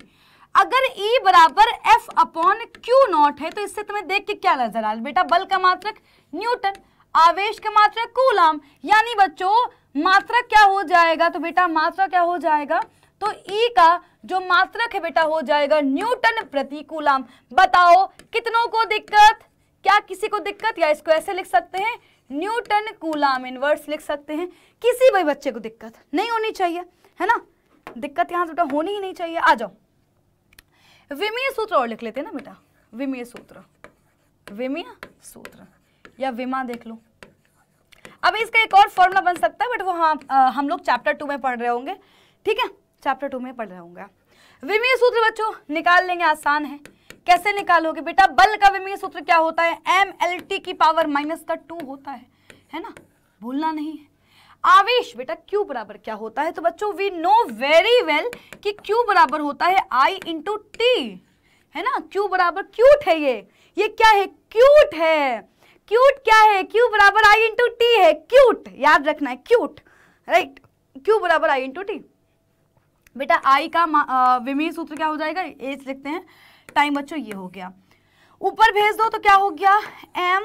अगर E बराबर F अपॉन क्यू नॉट है तो इससे तुम्हें देख के क्या नजर आ बेटा बल का मात्रक न्यूटन आवेश का मात्रक कूलाम यानी बच्चों मात्रक क्या हो जाएगा तो बेटा मात्रक क्या हो जाएगा तो E का जो मात्रक है बेटा हो जाएगा न्यूटन प्रति कूलाम बताओ कितनों को दिक्कत क्या किसी को दिक्कत या इसको ऐसे लिख सकते हैं न्यूटन कूलाम इनवर्स लिख सकते हैं किसी भी बच्चे को दिक्कत नहीं होनी चाहिए है ना दिक्कत यहाँ बेटा होनी ही नहीं चाहिए आ जाओ विमीय सूत्र और लिख लेते हैं ना बेटा विमीय सूत्र विमीय सूत्र या विमा देख लो अब इसका एक और फॉर्मूला बन सकता है बट वो हाँ हम लोग चैप्टर टू में पढ़ रहे होंगे ठीक है चैप्टर टू में पढ़ रहे होंगे विमीय सूत्र बच्चों निकाल लेंगे आसान है कैसे निकालोगे बेटा बल का विमीय सूत्र क्या होता है एम एल टी की पावर माइनस का टू होता है है ना भूलना नहीं है आवेश बेटा क्यू बराबर क्या होता है तो बच्चों वी नो वेरी वेल कि क्यू बराबर होता है आई इंटू टी है ना क्यू बराबर क्यूट है ये ये क्या है क्यूट है क्यूट क्या है क्यू बराबर आई इंटू टी है क्यूट याद रखना है क्यूट राइट क्यू बराबर आई इंटू टी बेटा आई का विमीय सूत्र क्या हो जाएगा एज लिखते हैं टाइम बच्चों ये हो गया ऊपर भेज दो तो क्या हो गया एम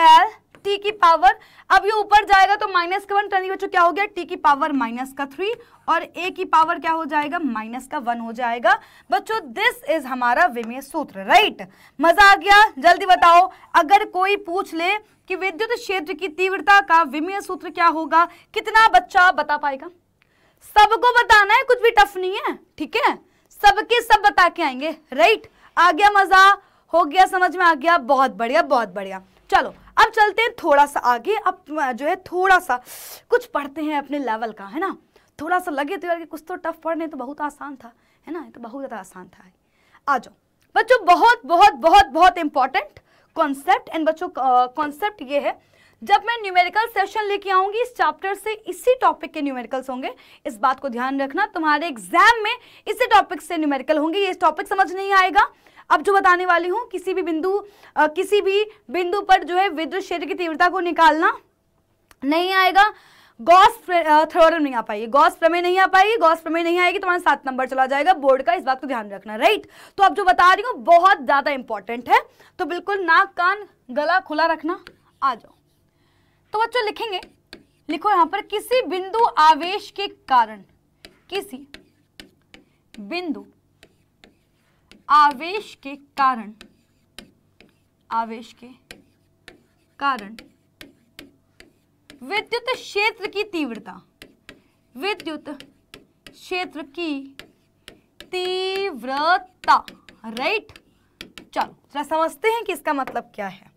एल टी की पावर अब ये ऊपर जाएगा तो माइनस का वन टर्निंग बच्चों क्या हो गया टी की पावर माइनस का थ्री और ए की पावर क्या हो जाएगा माइनस का वन हो जाएगा बच्चों दिस इज हमारा विमय सूत्र राइट मजा आ गया जल्दी बताओ अगर कोई पूछ ले कि विद्युत क्षेत्र की तीव्रता का विमय सूत्र क्या होगा कितना बच्चा बता पाएगा सबको बताना है कुछ भी टफ नहीं है ठीक है सबके सब बता के आएंगे राइट आ गया मजा हो गया समझ में आ गया बहुत बढ़िया बहुत बढ़िया चलो अब चलते हैं थोड़ा सा आगे अब जो है थोड़ा सा कुछ पढ़ते हैं अपने लेवल का है ना थोड़ा सा लगे तो यार कुछ तो टफ पढ़ने तो बहुत आसान था है ना तो बहुत ज़्यादा आसान था आ जाओ बच्चों बहुत बहुत बहुत बहुत इंपॉर्टेंट कॉन्सेप्ट एंड बच्चों कॉन्सेप्ट ये है जब मैं न्यूमेरिकल सेशन लेके आऊंगी इस चैप्टर से इसी टॉपिक के न्यूमेरिकल्स होंगे इस बात को ध्यान रखना तुम्हारे एग्जाम में इसी टॉपिक से न्यूमेरिकल होंगे ये टॉपिक समझ नहीं आएगा अब जो बताने वाली हूँ किसी भी बिंदु आ, किसी भी बिंदु पर जो है विद्युत क्षेत्र की तीव्रता को निकालना नहीं आएगा गॉस थ्योरम नहीं आ पाएगी गॉस प्रमेय नहीं आ पाएगी गॉस प्रमेय नहीं आएगी तुम्हारा सात नंबर चला जाएगा बोर्ड का इस बात को ध्यान रखना राइट तो अब जो बता रही हूँ बहुत ज़्यादा इंपॉर्टेंट है तो बिल्कुल नाक कान गला खुला रखना आ जाओ तो बच्चों लिखेंगे लिखो यहां पर किसी बिंदु आवेश के कारण किसी बिंदु आवेश के कारण आवेश के कारण विद्युत क्षेत्र की तीव्रता विद्युत क्षेत्र की तीव्रता राइट चलो जरा समझते हैं कि इसका मतलब क्या है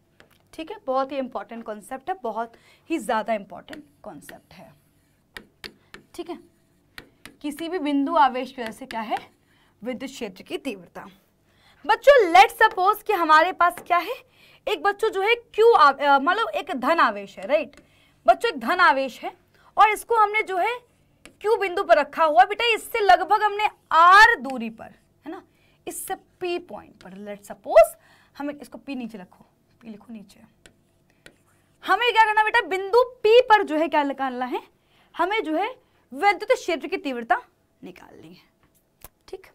ठीक है बहुत ही इंपॉर्टेंट कॉन्सेप्ट है बहुत ही ज़्यादा इंपॉर्टेंट कॉन्सेप्ट है ठीक है किसी भी बिंदु आवेश की वजह से क्या है विद्युत क्षेत्र की तीव्रता बच्चों लेट सपोज कि हमारे पास क्या है एक बच्चों जो है क्यू मतलब एक धन आवेश है राइट बच्चों एक धन आवेश है और इसको हमने जो है क्यू बिंदु पर रखा हुआ बेटा इससे लगभग हमने आर दूरी पर है ना इससे पी पॉइंट पर लेट सपोज हमें इसको पी नीचे रखो पी लिखो नीचे हमें क्या करना बेटा बिंदु पी पर जो है क्या निकालना है हमें जो है विद्युत क्षेत्र की तीव्रता निकालनी है ठीक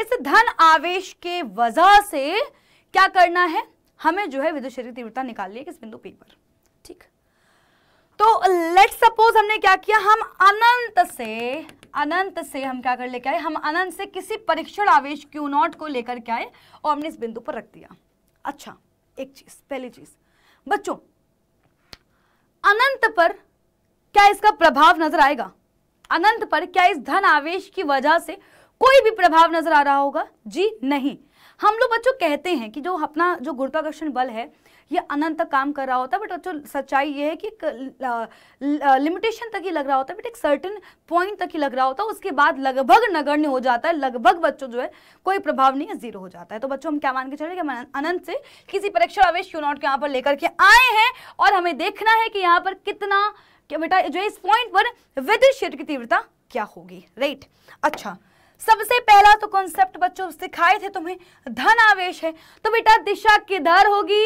इस धन आवेश के वजह से क्या करना है हमें जो है विद्युत क्षेत्र की तीव्रता निकालनी है किस बिंदु पी पर ठीक तो लेट सपोज हमने क्या किया हम अनंत से अनंत से हम क्या कर लेके आए हम अनंत से किसी परीक्षण आवेश क्यू नॉट को लेकर के आए और हमने इस बिंदु पर रख दिया अच्छा एक चीज पहली चीज बच्चों अनंत पर क्या इसका प्रभाव नजर आएगा अनंत पर क्या इस धन आवेश की वजह से कोई भी प्रभाव नजर आ रहा होगा जी नहीं हम लोग बच्चों कहते हैं कि जो अपना जो गुरुत्वाकर्षण बल है ये अनंत काम कर रहा होता है बट बच्चों सच्चाई ये है कि लिमिटेशन तक ही लग रहा होता है बट एक सर्टन पॉइंट तक ही लग रहा होता है उसके बाद लगभग नगण्य हो जाता है लगभग बच्चों जो है कोई प्रभाव नहीं है जीरो हो जाता है तो बच्चों हम क्या मान के चल रहे हैं कि हम अनंत से किसी परीक्षा आवेश क्यों नॉट यहाँ पर लेकर के आए हैं और हमें देखना है कि यहाँ पर कितना बेटा जो इस पॉइंट पर विद्युत क्षेत्र की तीव्रता क्या होगी राइट अच्छा सबसे पहला तो कॉन्सेप्ट बच्चों सिखाए थे तुम्हें धन आवेश है तो बेटा दिशा किधर होगी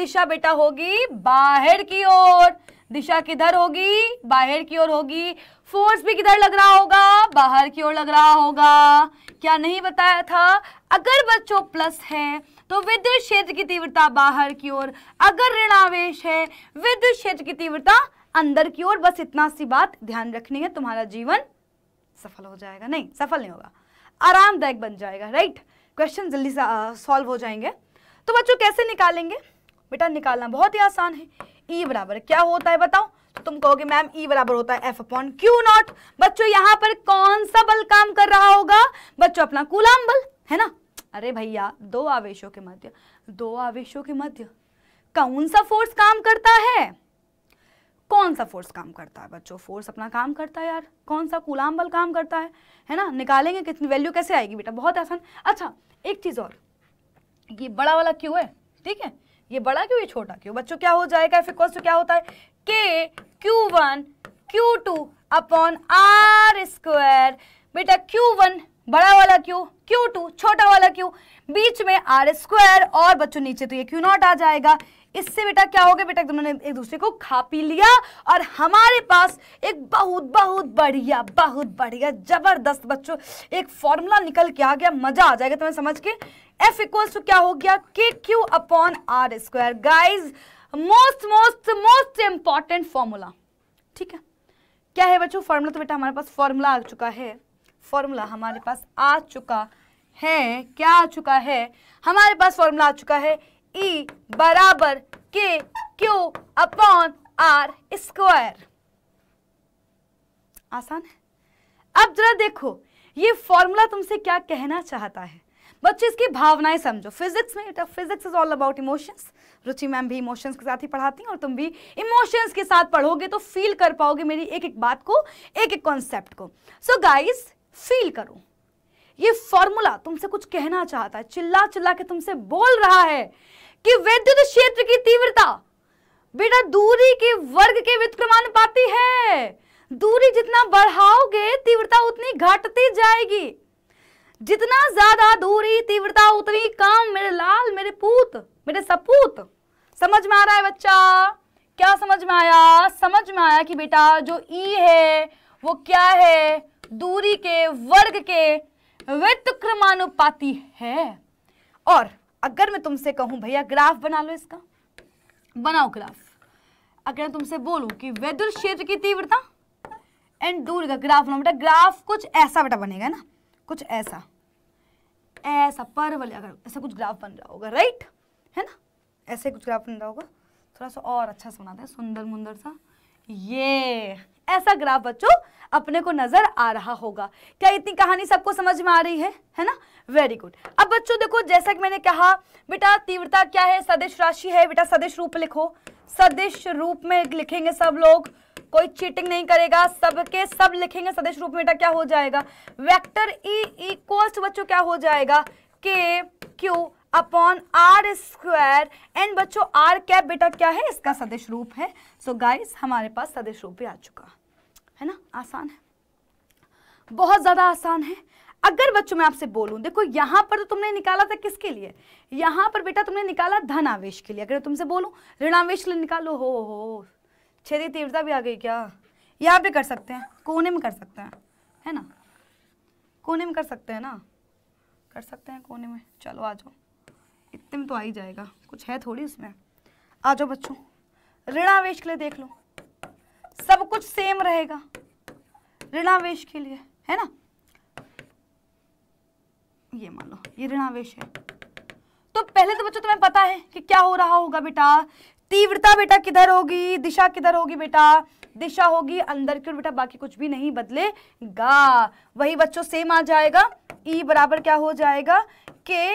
दिशा बेटा होगी बाहर की ओर दिशा किधर होगी बाहर की ओर होगी फोर्स भी किधर लग रहा होगा बाहर की ओर लग रहा होगा क्या नहीं बताया था अगर बच्चों प्लस है तो विद्युत क्षेत्र की तीव्रता बाहर की ओर अगर ऋण आवेश है विद्युत क्षेत्र की तीव्रता अंदर की ओर बस इतना सी बात ध्यान रखनी है तुम्हारा जीवन सफल हो जाएगा नहीं सफल नहीं होगा आरामदायक बन जाएगा राइट क्वेश्चन जल्दी सॉल्व हो जाएंगे तो बच्चों कैसे निकालेंगे बेटा निकालना बहुत ही आसान है ई e बराबर क्या होता है बताओ तो तुम कहोगे मैम ई e बराबर होता है एफ अपॉन क्यू नॉट बच्चों यहाँ पर कौन सा बल काम कर रहा होगा बच्चों अपना कुलाम बल है ना अरे भैया दो आवेशों के मध्य दो आवेशों के मध्य कौन सा फोर्स काम करता है कौन सा फोर्स काम करता है बच्चों फोर्स अपना काम करता है यार कौन सा कुलाम बल काम करता है है ना निकालेंगे कितनी वैल्यू कैसे आएगी बेटा बहुत आसान अच्छा एक चीज़ और ये बड़ा वाला क्यों है ठीक है ये बड़ा क्यों ये छोटा क्यों बच्चों क्या हो जाएगा एफ इक्वल्स तो क्या होता है K Q one Q two upon R square बेटा क्यू वन बड़ा वाला क्यों क्यू टू छोटा वाला क्यों बीच में आर स्क्वायर और बच्चों नीचे तो ये क्यू नॉट आ जाएगा इससे बेटा क्या हो गया बेटा दोनों एक दूसरे को खा पी लिया और हमारे पास एक बहुत बहुत बढ़िया बहुत बढ़िया जबरदस्त बच्चों एक फॉर्मूला निकल के आ गया मजा आ जाएगा तुम्हें समझ के F इक्वल्स टू क्या हो गया K Q upon R square guys most most most important formula ठीक है क्या है बच्चों फॉर्मूला तो बेटा हमारे पास फॉर्मूला आ चुका है फॉर्मूला हमारे पास आ चुका है क्या आ चुका है हमारे पास फॉर्मूला आ चुका है E बराबर के क्यू अपॉन आर स्क्वायर आसान है अब जरा देखो ये फॉर्मूला तुमसे क्या कहना चाहता है बच्चे इसकी भावनाएं समझो फिजिक्स में बेटा physics is all about emotions Ruchi ma'am भी इमोशंस के साथ ही पढ़ाती हैं और तुम भी इमोशंस के साथ पढ़ोगे तो फील कर पाओगे मेरी एक एक बात को एक एक कॉन्सेप्ट को सो गाइस फील करो ये फॉर्मूला तुमसे कुछ कहना चाहता है चिल्ला चिल्ला के तुमसे बोल रहा है कि विद्युत क्षेत्र की तीव्रता बेटा दूरी के वर्ग के पाती है दूरी जितना बढ़ाओगे तीव्रता उतनी घटती जाएगी जितना ज्यादा दूरी तीव्रता उतनी कम मेरे लाल मेरे पूत मेरे सपूत समझ में आ रहा है बच्चा क्या समझ में आया समझ में आया कि बेटा जो ई है वो क्या है दूरी के वर्ग के वित्त क्रमानुपाति है और अगर मैं तुमसे कहूं भैया ग्राफ बना लो इसका बनाओ ग्राफ अगर मैं तुमसे बोलूं कि विद्युत क्षेत्र की तीव्रता एंड दूर का ग्राफ बनाओ बेटा ग्राफ कुछ ऐसा बेटा बनेगा ना कुछ ऐसा ऐसा पर वाले अगर ऐसा कुछ ग्राफ बन रहा होगा राइट है ना ऐसे कुछ ग्राफ बन रहा होगा थोड़ा सा और अच्छा सा बनाते हैं सुंदर मुंदर सा ये ऐसा ग्राफ बच्चों अपने को नजर आ रहा होगा क्या इतनी कहानी सबको समझ में आ रही है है ना वेरी गुड अब बच्चों देखो जैसा कि मैंने कहा बेटा तीव्रता क्या है सदिश राशि है बेटा सदिश रूप लिखो सदिश रूप में लिखेंगे सब लोग कोई चीटिंग नहीं करेगा सबके सब लिखेंगे सदिश रूप में बेटा क्या हो जाएगा वेक्टर ई इक्वल्स बच्चों क्या हो जाएगा K Q upon R square and बच्चों आर कैप बेटा क्या है इसका सदिश रूप है सो so गाइस हमारे पास सदिश रूप भी आ चुका है ना आसान है बहुत ज़्यादा आसान है अगर बच्चों मैं आपसे बोलूं देखो यहां पर तो तुमने निकाला था किसके लिए यहां पर बेटा तुमने निकाला धन आवेश के लिए अगर तुमसे बोलूं ऋणावेश के लिए निकालो हो हो छेदी तीव्रता भी आ गई क्या यहां पे कर सकते हैं कोने में कर सकते हैं है ना कोने में कर सकते हैं ना कर सकते हैं कोने में चलो आ जाओ इतने में तो आ ही जाएगा कुछ है थोड़ी उसमें आ जाओ बच्चों ऋणावेश के लिए देख लो सब कुछ सेम रहेगा ऋणावेश के लिए है ना ये मान लो ये ऋणावेश है तो पहले तो बच्चों तुम्हें पता है कि क्या हो रहा होगा बेटा तीव्रता बेटा किधर होगी दिशा किधर होगी बेटा दिशा होगी अंदर की ओर बेटा बाकी कुछ भी नहीं बदलेगा वही बच्चों सेम आ जाएगा ई e बराबर क्या हो जाएगा K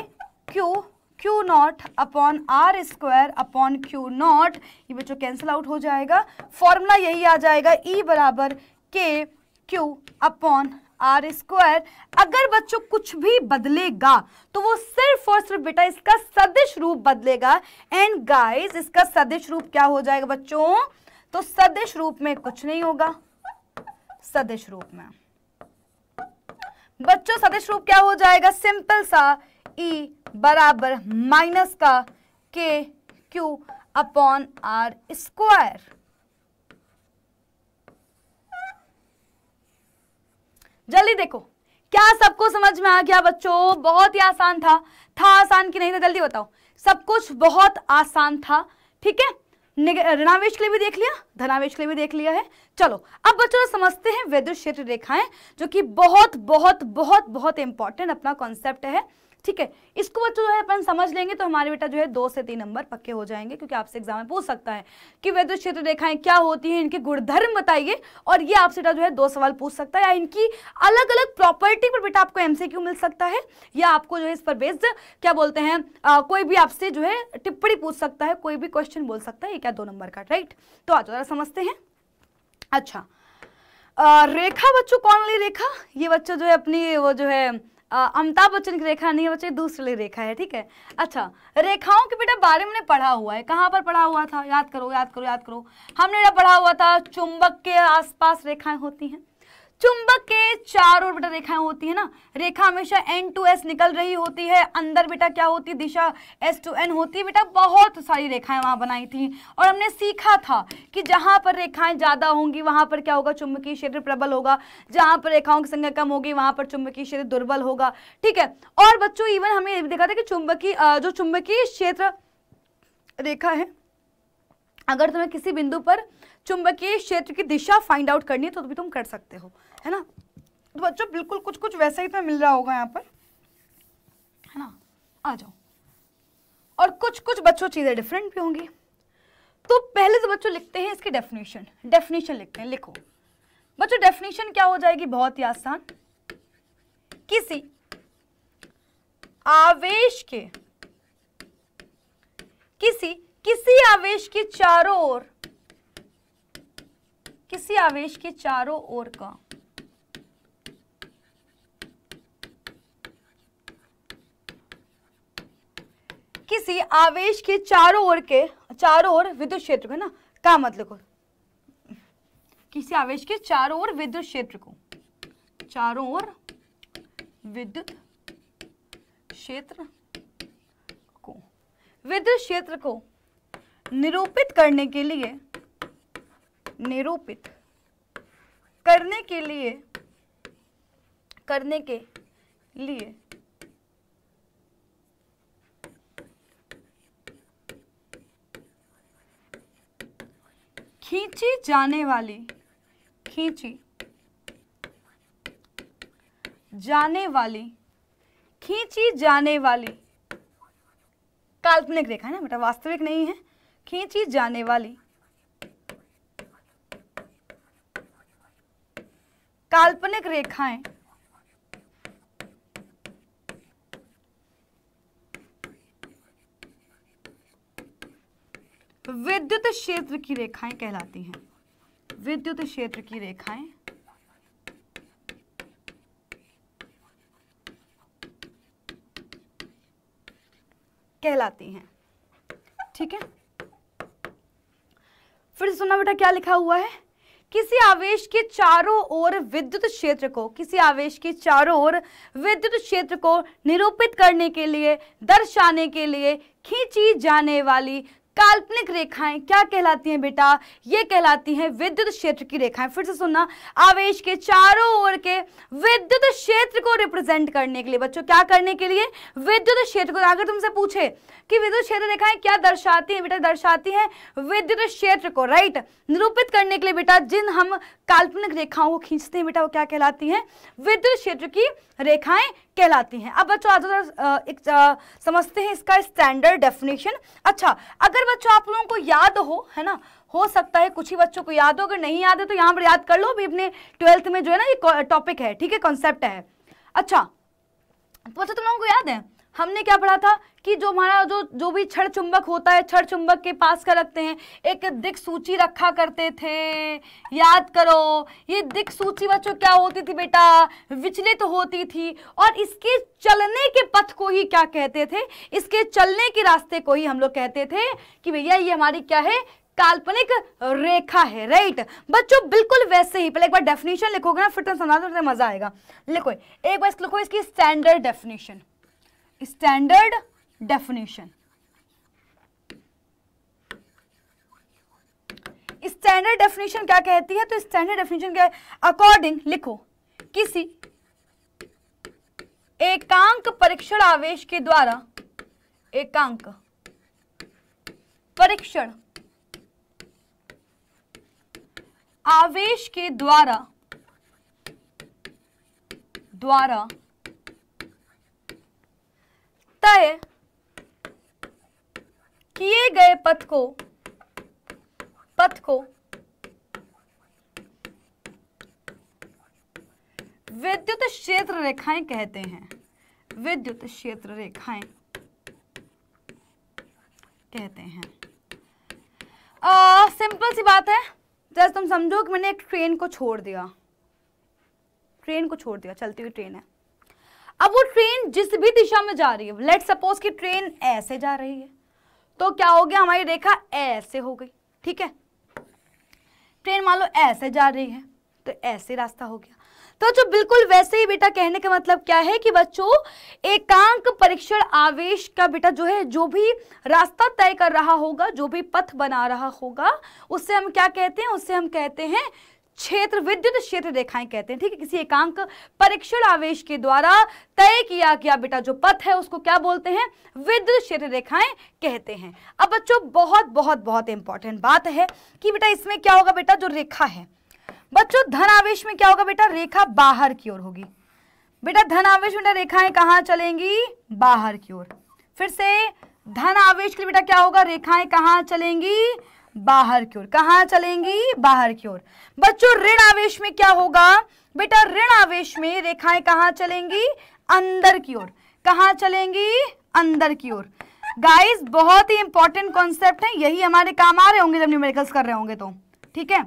Q Q naught upon R square upon Q naught ये बच्चों कैंसिल आउट हो जाएगा फॉर्मूला यही आ जाएगा ई e बराबर के क्यू अपॉन आर स्क्वायर अगर बच्चों कुछ भी बदलेगा तो वो सिर्फ और सिर्फ बेटा इसका सदिश रूप बदलेगा एंड गाइस इसका सदिश रूप क्या हो जाएगा बच्चों तो सदिश रूप में कुछ नहीं होगा सदिश रूप में बच्चों सदिश रूप क्या हो जाएगा सिंपल सा ई e बराबर माइनस का के क्यू अपॉन आर स्क्वायर जल्दी देखो क्या सबको समझ में आ गया बच्चों बहुत ही आसान था था आसान कि नहीं था जल्दी बताओ सब कुछ बहुत आसान था ठीक है ऋणावेश के लिए भी देख लिया धनावेश के लिए भी देख लिया है चलो अब बच्चों समझते हैं विद्युत क्षेत्र रेखाएं जो कि बहुत बहुत बहुत बहुत इंपॉर्टेंट अपना कॉन्सेप्ट है ठीक है इसको बच्चों जो है अपन समझ लेंगे तो हमारे बेटा जो है दो से तीन नंबर पक्के हो जाएंगे क्योंकि आपसे एग्जाम में पूछ सकता है कि वैद्युत क्षेत्र रेखाएं क्या होती हैं इनके गुणधर्म बताइए और ये आपसे बेटा जो है दो सवाल पूछ सकता है या इनकी अलग अलग प्रॉपर्टी पर बेटा आपको एमसीक्यू मिल सकता है या आपको जो है इस पर बेस्ड क्या बोलते हैं आ, कोई भी आपसे जो है टिप्पणी पूछ सकता है कोई भी क्वेश्चन बोल सकता है ये क्या दो नंबर का राइट तो आज जरा समझते हैं अच्छा आ, रेखा बच्चों कौन वाली रेखा ये बच्चों जो है अपनी वो जो है अमिताभ बच्चन की रेखा नहीं है बच्चे दूसरी रेखा है ठीक है अच्छा रेखाओं के बेटा बारे में पढ़ा हुआ है कहाँ पर पढ़ा हुआ था याद करो याद करो याद करो हमने पढ़ा हुआ था चुंबक के आसपास रेखाएं होती हैं चुंबक के चारों ओर बेटा रेखाएं होती है ना रेखा हमेशा एन टू एस निकल रही होती है अंदर बेटा क्या होती है दिशा एस टू एन होती है बेटा बहुत सारी रेखाएं वहां बनाई थी और हमने सीखा था कि जहां पर रेखाएं ज्यादा होंगी वहां पर क्या होगा चुंबकीय क्षेत्र प्रबल होगा जहां पर रेखाओं की संख्या कम होगी वहां पर चुंबकीय क्षेत्र दुर्बल होगा ठीक है और बच्चों इवन हमें देखा था कि चुंबकीय जो चुंबकीय क्षेत्र रेखा है अगर तुम्हें किसी बिंदु पर चुंबकीय क्षेत्र की दिशा फाइंड आउट करनी है तो भी तुम कर सकते हो है ना तो बच्चों बिल्कुल कुछ कुछ वैसा ही तो मिल रहा होगा यहाँ पर है ना आ जाओ और कुछ कुछ बच्चों चीज़ें डिफरेंट भी होंगी तो पहले से तो बच्चों लिखते हैं इसकी डेफिनेशन डेफिनेशन लिखते हैं लिखो बच्चों डेफिनेशन क्या हो जाएगी बहुत ही आसान किसी आवेश के किसी किसी आवेश के चारों ओर किसी आवेश के चारों ओर का किसी आवेश के चारों ओर के चारों ओर विद्युत क्षेत्र को है ना का मतलब को किसी आवेश के चारों ओर विद्युत क्षेत्र को चारों ओर विद्युत क्षेत्र को विद्युत क्षेत्र को निरूपित करने के लिए निरूपित करने के लिए करने के लिए खींची जाने वाली खींची जाने वाली खींची जाने वाली काल्पनिक रेखा है ना बेटा वास्तविक नहीं है खींची जाने वाली काल्पनिक रेखाएं विद्युत क्षेत्र की रेखाएं कहलाती हैं विद्युत क्षेत्र की रेखाएं कहलाती हैं ठीक है फिर सुना बेटा क्या लिखा हुआ है किसी आवेश के चारों ओर विद्युत क्षेत्र को किसी आवेश के चारों ओर विद्युत क्षेत्र को निरूपित करने के लिए दर्शाने के लिए खींची जाने वाली काल्पनिक रेखाएं क्या कहलाती हैं बेटा ये कहलाती हैं विद्युत क्षेत्र की रेखाएं फिर से सुनना आवेश के चारों ओर के विद्युत क्षेत्र को रिप्रेजेंट करने के लिए बच्चों क्या करने के लिए विद्युत क्षेत्र को अगर तुमसे पूछे कि विद्युत क्षेत्र रेखाएं क्या दर्शाती हैं बेटा दर्शाती हैं विद्युत क्षेत्र को राइट निरूपित करने के लिए बेटा जिन हम काल्पनिक रेखाओं को खींचते हैं बेटा वो क्या कहलाती हैं विद्युत क्षेत्र की रेखाएं कहलाती हैं अब बच्चों आज एक समझते हैं इसका स्टैंडर्ड डेफिनेशन अच्छा अगर बच्चों आप लोगों को याद हो है ना हो सकता है कुछ ही बच्चों को याद हो अगर नहीं याद है तो यहाँ पर याद कर लो भी अपने ट्वेल्थ में जो है ना ये टॉपिक है ठीक है कॉन्सेप्ट है अच्छा तो बच्चों तुम लोगों को याद है हमने क्या पढ़ा था कि जो हमारा जो जो भी छड़ चुंबक होता है छड़ चुंबक के पास का रखते हैं एक दिक सूची रखा करते थे याद करो ये दिक सूची बच्चों क्या होती थी बेटा विचलित तो होती थी और इसके चलने के पथ को ही क्या कहते थे इसके चलने के रास्ते को ही हम लोग कहते थे कि भैया ये हमारी क्या है काल्पनिक रेखा है राइट बच्चों बिल्कुल वैसे ही पहले एक बार डेफिनेशन लिखोगे ना फिर तुम तो समझा तो मजा आएगा लिखो एक बार लिखो इसकी standard definition standard definition standard definition क्या कहती है तो स्टैंडर्ड डेफिनेशन के अकॉर्डिंग लिखो किसी एकांक परीक्षण आवेश के द्वारा एकांक परीक्षण आवेश के द्वारा द्वारा तय किए गए पथ को पथ को विद्युत क्षेत्र रेखाएं कहते हैं विद्युत क्षेत्र रेखाएं कहते हैं सिंपल सी बात है जैसे तुम समझो कि मैंने एक ट्रेन को छोड़ दिया ट्रेन को छोड़ दिया चलती हुई ट्रेन है अब वो ट्रेन जिस भी दिशा में जा रही है लेट सपोज कि ट्रेन ऐसे जा रही है तो क्या हो गया हमारी रेखा ऐसे हो गई ठीक है ट्रेन मान लो ऐसे जा रही है तो ऐसे रास्ता हो गया तो जो बिल्कुल वैसे ही बेटा कहने का मतलब क्या है कि बच्चों एकांक परीक्षण आवेश का बेटा जो है जो भी रास्ता तय कर रहा होगा जो भी पथ बना रहा होगा उससे हम क्या कहते हैं उससे हम कहते हैं क्षेत्र विद्युत क्षेत्र रेखाएं कहते हैं ठीक है किसी एकांक परीक्षण आवेश के द्वारा तय किया गया बेटा जो पथ है उसको क्या बोलते हैं विद्युत क्षेत्र रेखाएं कहते हैं अब बच्चों बहुत बहुत बहुत इंपॉर्टेंट बात है कि बेटा इसमें क्या होगा बेटा जो रेखा है बच्चों धन आवेश में क्या होगा बेटा रेखा बाहर की ओर होगी बेटा धन आवेश बेटा रेखाएं कहां चलेंगी बाहर की ओर फिर से धन आवेश के लिए बेटा क्या होगा रेखाएं कहां चलेंगी बाहर की ओर कहा चलेंगी बाहर की ओर बच्चों ऋण आवेश में क्या होगा बेटा ऋण आवेश में रेखाएं कहा चलेंगी अंदर की ओर कहा चलेंगी अंदर की ओर गाइस बहुत ही इंपॉर्टेंट कॉन्सेप्ट है यही हमारे काम आ रहे होंगे जब न्यूमेरिकल्स कर रहे होंगे तो ठीक है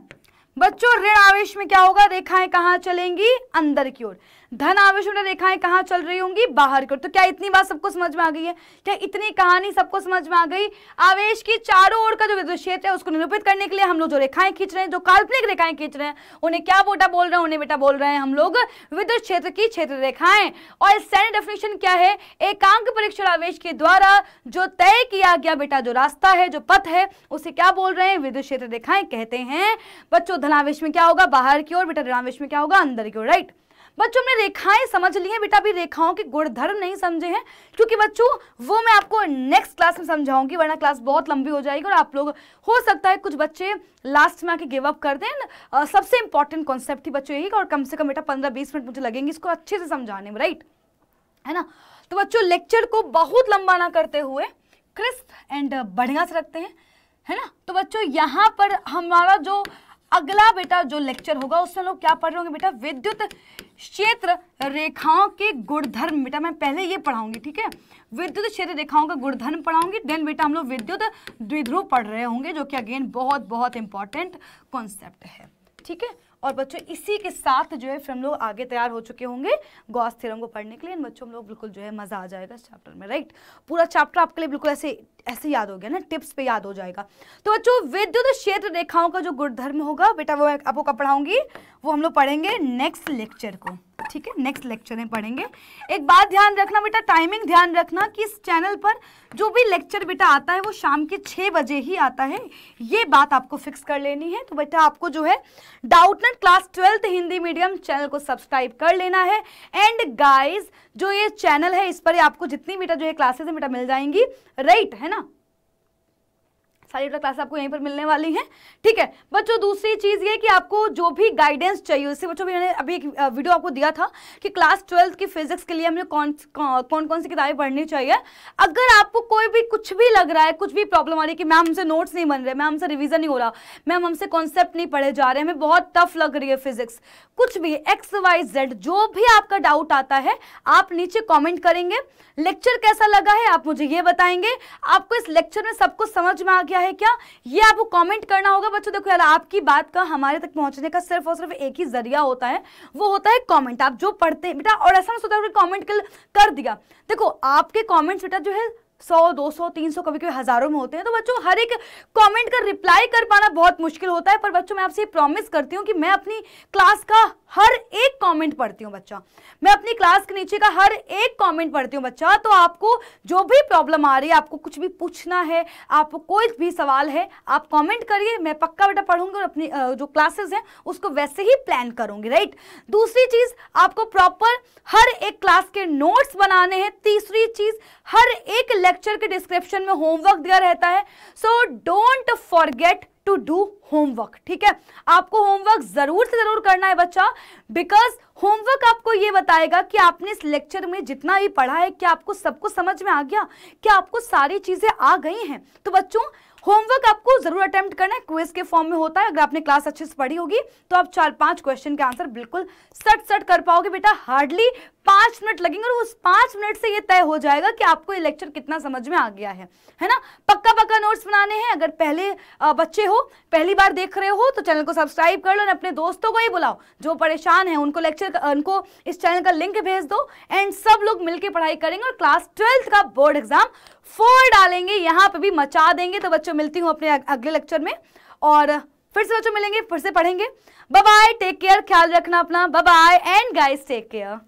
बच्चों ऋण आवेश में क्या होगा रेखाएं कहा चलेंगी अंदर की ओर धन आवेश रेखाएं कहाँ चल रही होंगी बाहर की तो क्या इतनी बात सबको समझ में आ गई है क्या इतनी कहानी सबको समझ में आ गई आवेश की चारों ओर का जो विद्युत क्षेत्र है उसको निरूपित करने के लिए हम लोग जो रेखाएं खींच रहे हैं जो काल्पनिक रेखाएं खींच रहे हैं उन्हें क्या बोटा बोल रहे हैं उन्हें बेटा बोल रहे हैं हम लोग विद्युत क्षेत्र की क्षेत्र रेखाएं और सैन्य डेफिनेशन क्या है एकांक परीक्षण आवेश के द्वारा जो तय किया गया बेटा जो रास्ता है जो पथ है उसे क्या बोल रहे हैं विद्युत क्षेत्र रेखाएं कहते हैं बच्चों धनावेश में क्या होगा बाहर की ओर बेटा ऋणावेश में क्या होगा अंदर की ओर राइट बच्चों ने रेखाएं समझ ली हैं बेटा अभी रेखाओं के गुणधर्म नहीं समझे हैं क्योंकि बच्चों वो मैं आपको नेक्स्ट क्लास में समझाऊंगी वरना क्लास बहुत लंबी हो जाएगी और आप लोग हो सकता है कुछ बच्चे लास्ट में आके गिव अप कर दें सबसे इंपॉर्टेंट कॉन्सेप्ट ही बच्चों यही और कम से कम बेटा पंद्रह बीस मिनट मुझे लगेंगे इसको अच्छे से समझाने में राइट है ना तो बच्चों लेक्चर को बहुत लंबा ना करते हुए क्रिस्प एंड बढ़िया से रखते हैं है ना तो बच्चों यहाँ पर हमारा जो अगला बेटा जो लेक्चर होगा उसमें लोग क्या पढ़ रहे होंगे बेटा विद्युत क्षेत्र रेखाओं के गुणधर्म बेटा मैं पहले ये पढ़ाऊंगी ठीक है विद्युत क्षेत्र रेखाओं का गुणधर्म पढ़ाऊंगी देन बेटा हम लोग विद्युत द्विध्रुव पढ़ रहे होंगे जो कि अगेन बहुत बहुत इंपॉर्टेंट कॉन्सेप्ट है ठीक है और बच्चों इसी के साथ जो है फिर हम लोग आगे तैयार हो चुके होंगे गॉस थ्योरम को पढ़ने के लिए इन बच्चों हम लोग बिल्कुल जो है मज़ा आ जाएगा इस चैप्टर में राइट पूरा चैप्टर आपके लिए बिल्कुल ऐसे ऐसे याद हो गया ना टिप्स पे याद हो जाएगा तो बच्चों विद्युत क्षेत्र रेखाओं का जो गुणधर्म होगा बेटा वो आपको कब पढ़ाऊंगी वो हम लोग पढ़ेंगे नेक्स्ट लेक्चर को ठीक है नेक्स्ट लेक्चर में पढ़ेंगे एक बात ध्यान रखना बेटा टाइमिंग ध्यान रखना कि इस चैनल पर जो भी लेक्चर बेटा आता है वो शाम के छः बजे ही आता है ये बात आपको फिक्स कर लेनी है तो बेटा आपको जो है Doubtnut class twelfth Hindi medium channel को सब्सक्राइब कर लेना है एंड गाइज जो ये चैनल है इस पर आपको जितनी बेटा जो है क्लासेस है बेटा मिल जाएंगी राइट है ना सारी क्लास आपको यहीं पर मिलने वाली हैं ठीक है बच्चों दूसरी चीज़ ये कि आपको जो भी गाइडेंस चाहिए उससे बच्चों मैंने अभी एक वीडियो आपको दिया था कि क्लास ट्वेल्थ की फिजिक्स के लिए हमें कौन कौन कौन सी किताबें पढ़नी चाहिए अगर आपको कोई भी कुछ भी लग रहा है कुछ भी प्रॉब्लम आ रही है कि मैम हमसे नोट्स नहीं बन रहे मैम हमसे रिविजन नहीं हो रहा मैम हमसे कॉन्सेप्ट नहीं पढ़े जा रहे हमें बहुत टफ लग रही है फिजिक्स कुछ भी एक्स वाई जेड जो भी आपका डाउट आता है आप नीचे कॉमेंट करेंगे लेक्चर कैसा लगा है आप मुझे ये बताएंगे आपको इस लेक्चर में सब कुछ समझ में आ गया किया है क्या ये आपको कमेंट करना होगा बच्चों देखो यार आपकी बात का हमारे तक पहुंचने का सिर्फ और सिर्फ एक ही जरिया होता है वो होता है कॉमेंट आप जो पढ़ते बेटा और ऐसा नहीं सोचा कॉमेंट कर दिया देखो आपके कॉमेंट्स बेटा जो है सौ दो सौ तीन सौ कभी कभी हज़ारों में होते हैं तो बच्चों हर एक कमेंट का रिप्लाई कर पाना बहुत मुश्किल होता है पर बच्चों मैं आपसे प्रॉमिस करती हूँ कि मैं अपनी क्लास का हर एक कमेंट पढ़ती हूँ बच्चा मैं अपनी क्लास के नीचे का हर एक कमेंट पढ़ती हूँ बच्चा तो आपको जो भी प्रॉब्लम आ रही है आपको कुछ भी पूछना है आपको कोई भी सवाल है आप कॉमेंट करिए मैं पक्का बेटा पढ़ूंगी और अपनी जो क्लासेज हैं उसको वैसे ही प्लान करूंगी राइट दूसरी चीज़ आपको प्रॉपर हर एक क्लास के नोट्स बनाने हैं तीसरी चीज़ हर एक लेक्चर के डिस्क्रिप्शन में होमवर्क दिया रहता है so don't forget to do homework ठीक है आपको होमवर्क जरूर से जरूर करना है बच्चा बिकॉज होमवर्क आपको ये बताएगा कि आपने इस लेक्चर में जितना भी पढ़ा है क्या आपको सबको समझ में आ गया क्या आपको सारी चीजें आ गई हैं तो बच्चों होमवर्क आपको जरूर अटेम्प्ट करना है क्विज के फॉर्म में होता है अगर आपने क्लास अच्छे से पढ़ी होगी तो आप चार पांच क्वेश्चन के आंसर बिल्कुल सट सट कर पाओगे बेटा हार्डली पांच मिनट लगेंगे और उस पांच मिनट से ये तय हो जाएगा कि आपको ये लेक्चर कितना समझ में आ गया है है ना पक्का पक्का नोट्स बनाने हैं अगर पहले बच्चे हो पहली बार देख रहे हो तो चैनल को सब्सक्राइब कर लो और अपने दोस्तों को ही बुलाओ जो परेशान है उनको लेक्चर उनको इस चैनल का लिंक भेज दो एंड सब लोग मिलकर पढ़ाई करेंगे और क्लास ट्वेल्थ का बोर्ड एग्जाम फोर डालेंगे यहाँ पर भी मचा देंगे तो बच्चों मिलती हूँ अपने अगले लेक्चर में और फिर से बच्चों मिलेंगे फिर से पढ़ेंगे बाय बाय टेक केयर ख्याल रखना अपना bye bye and guys take care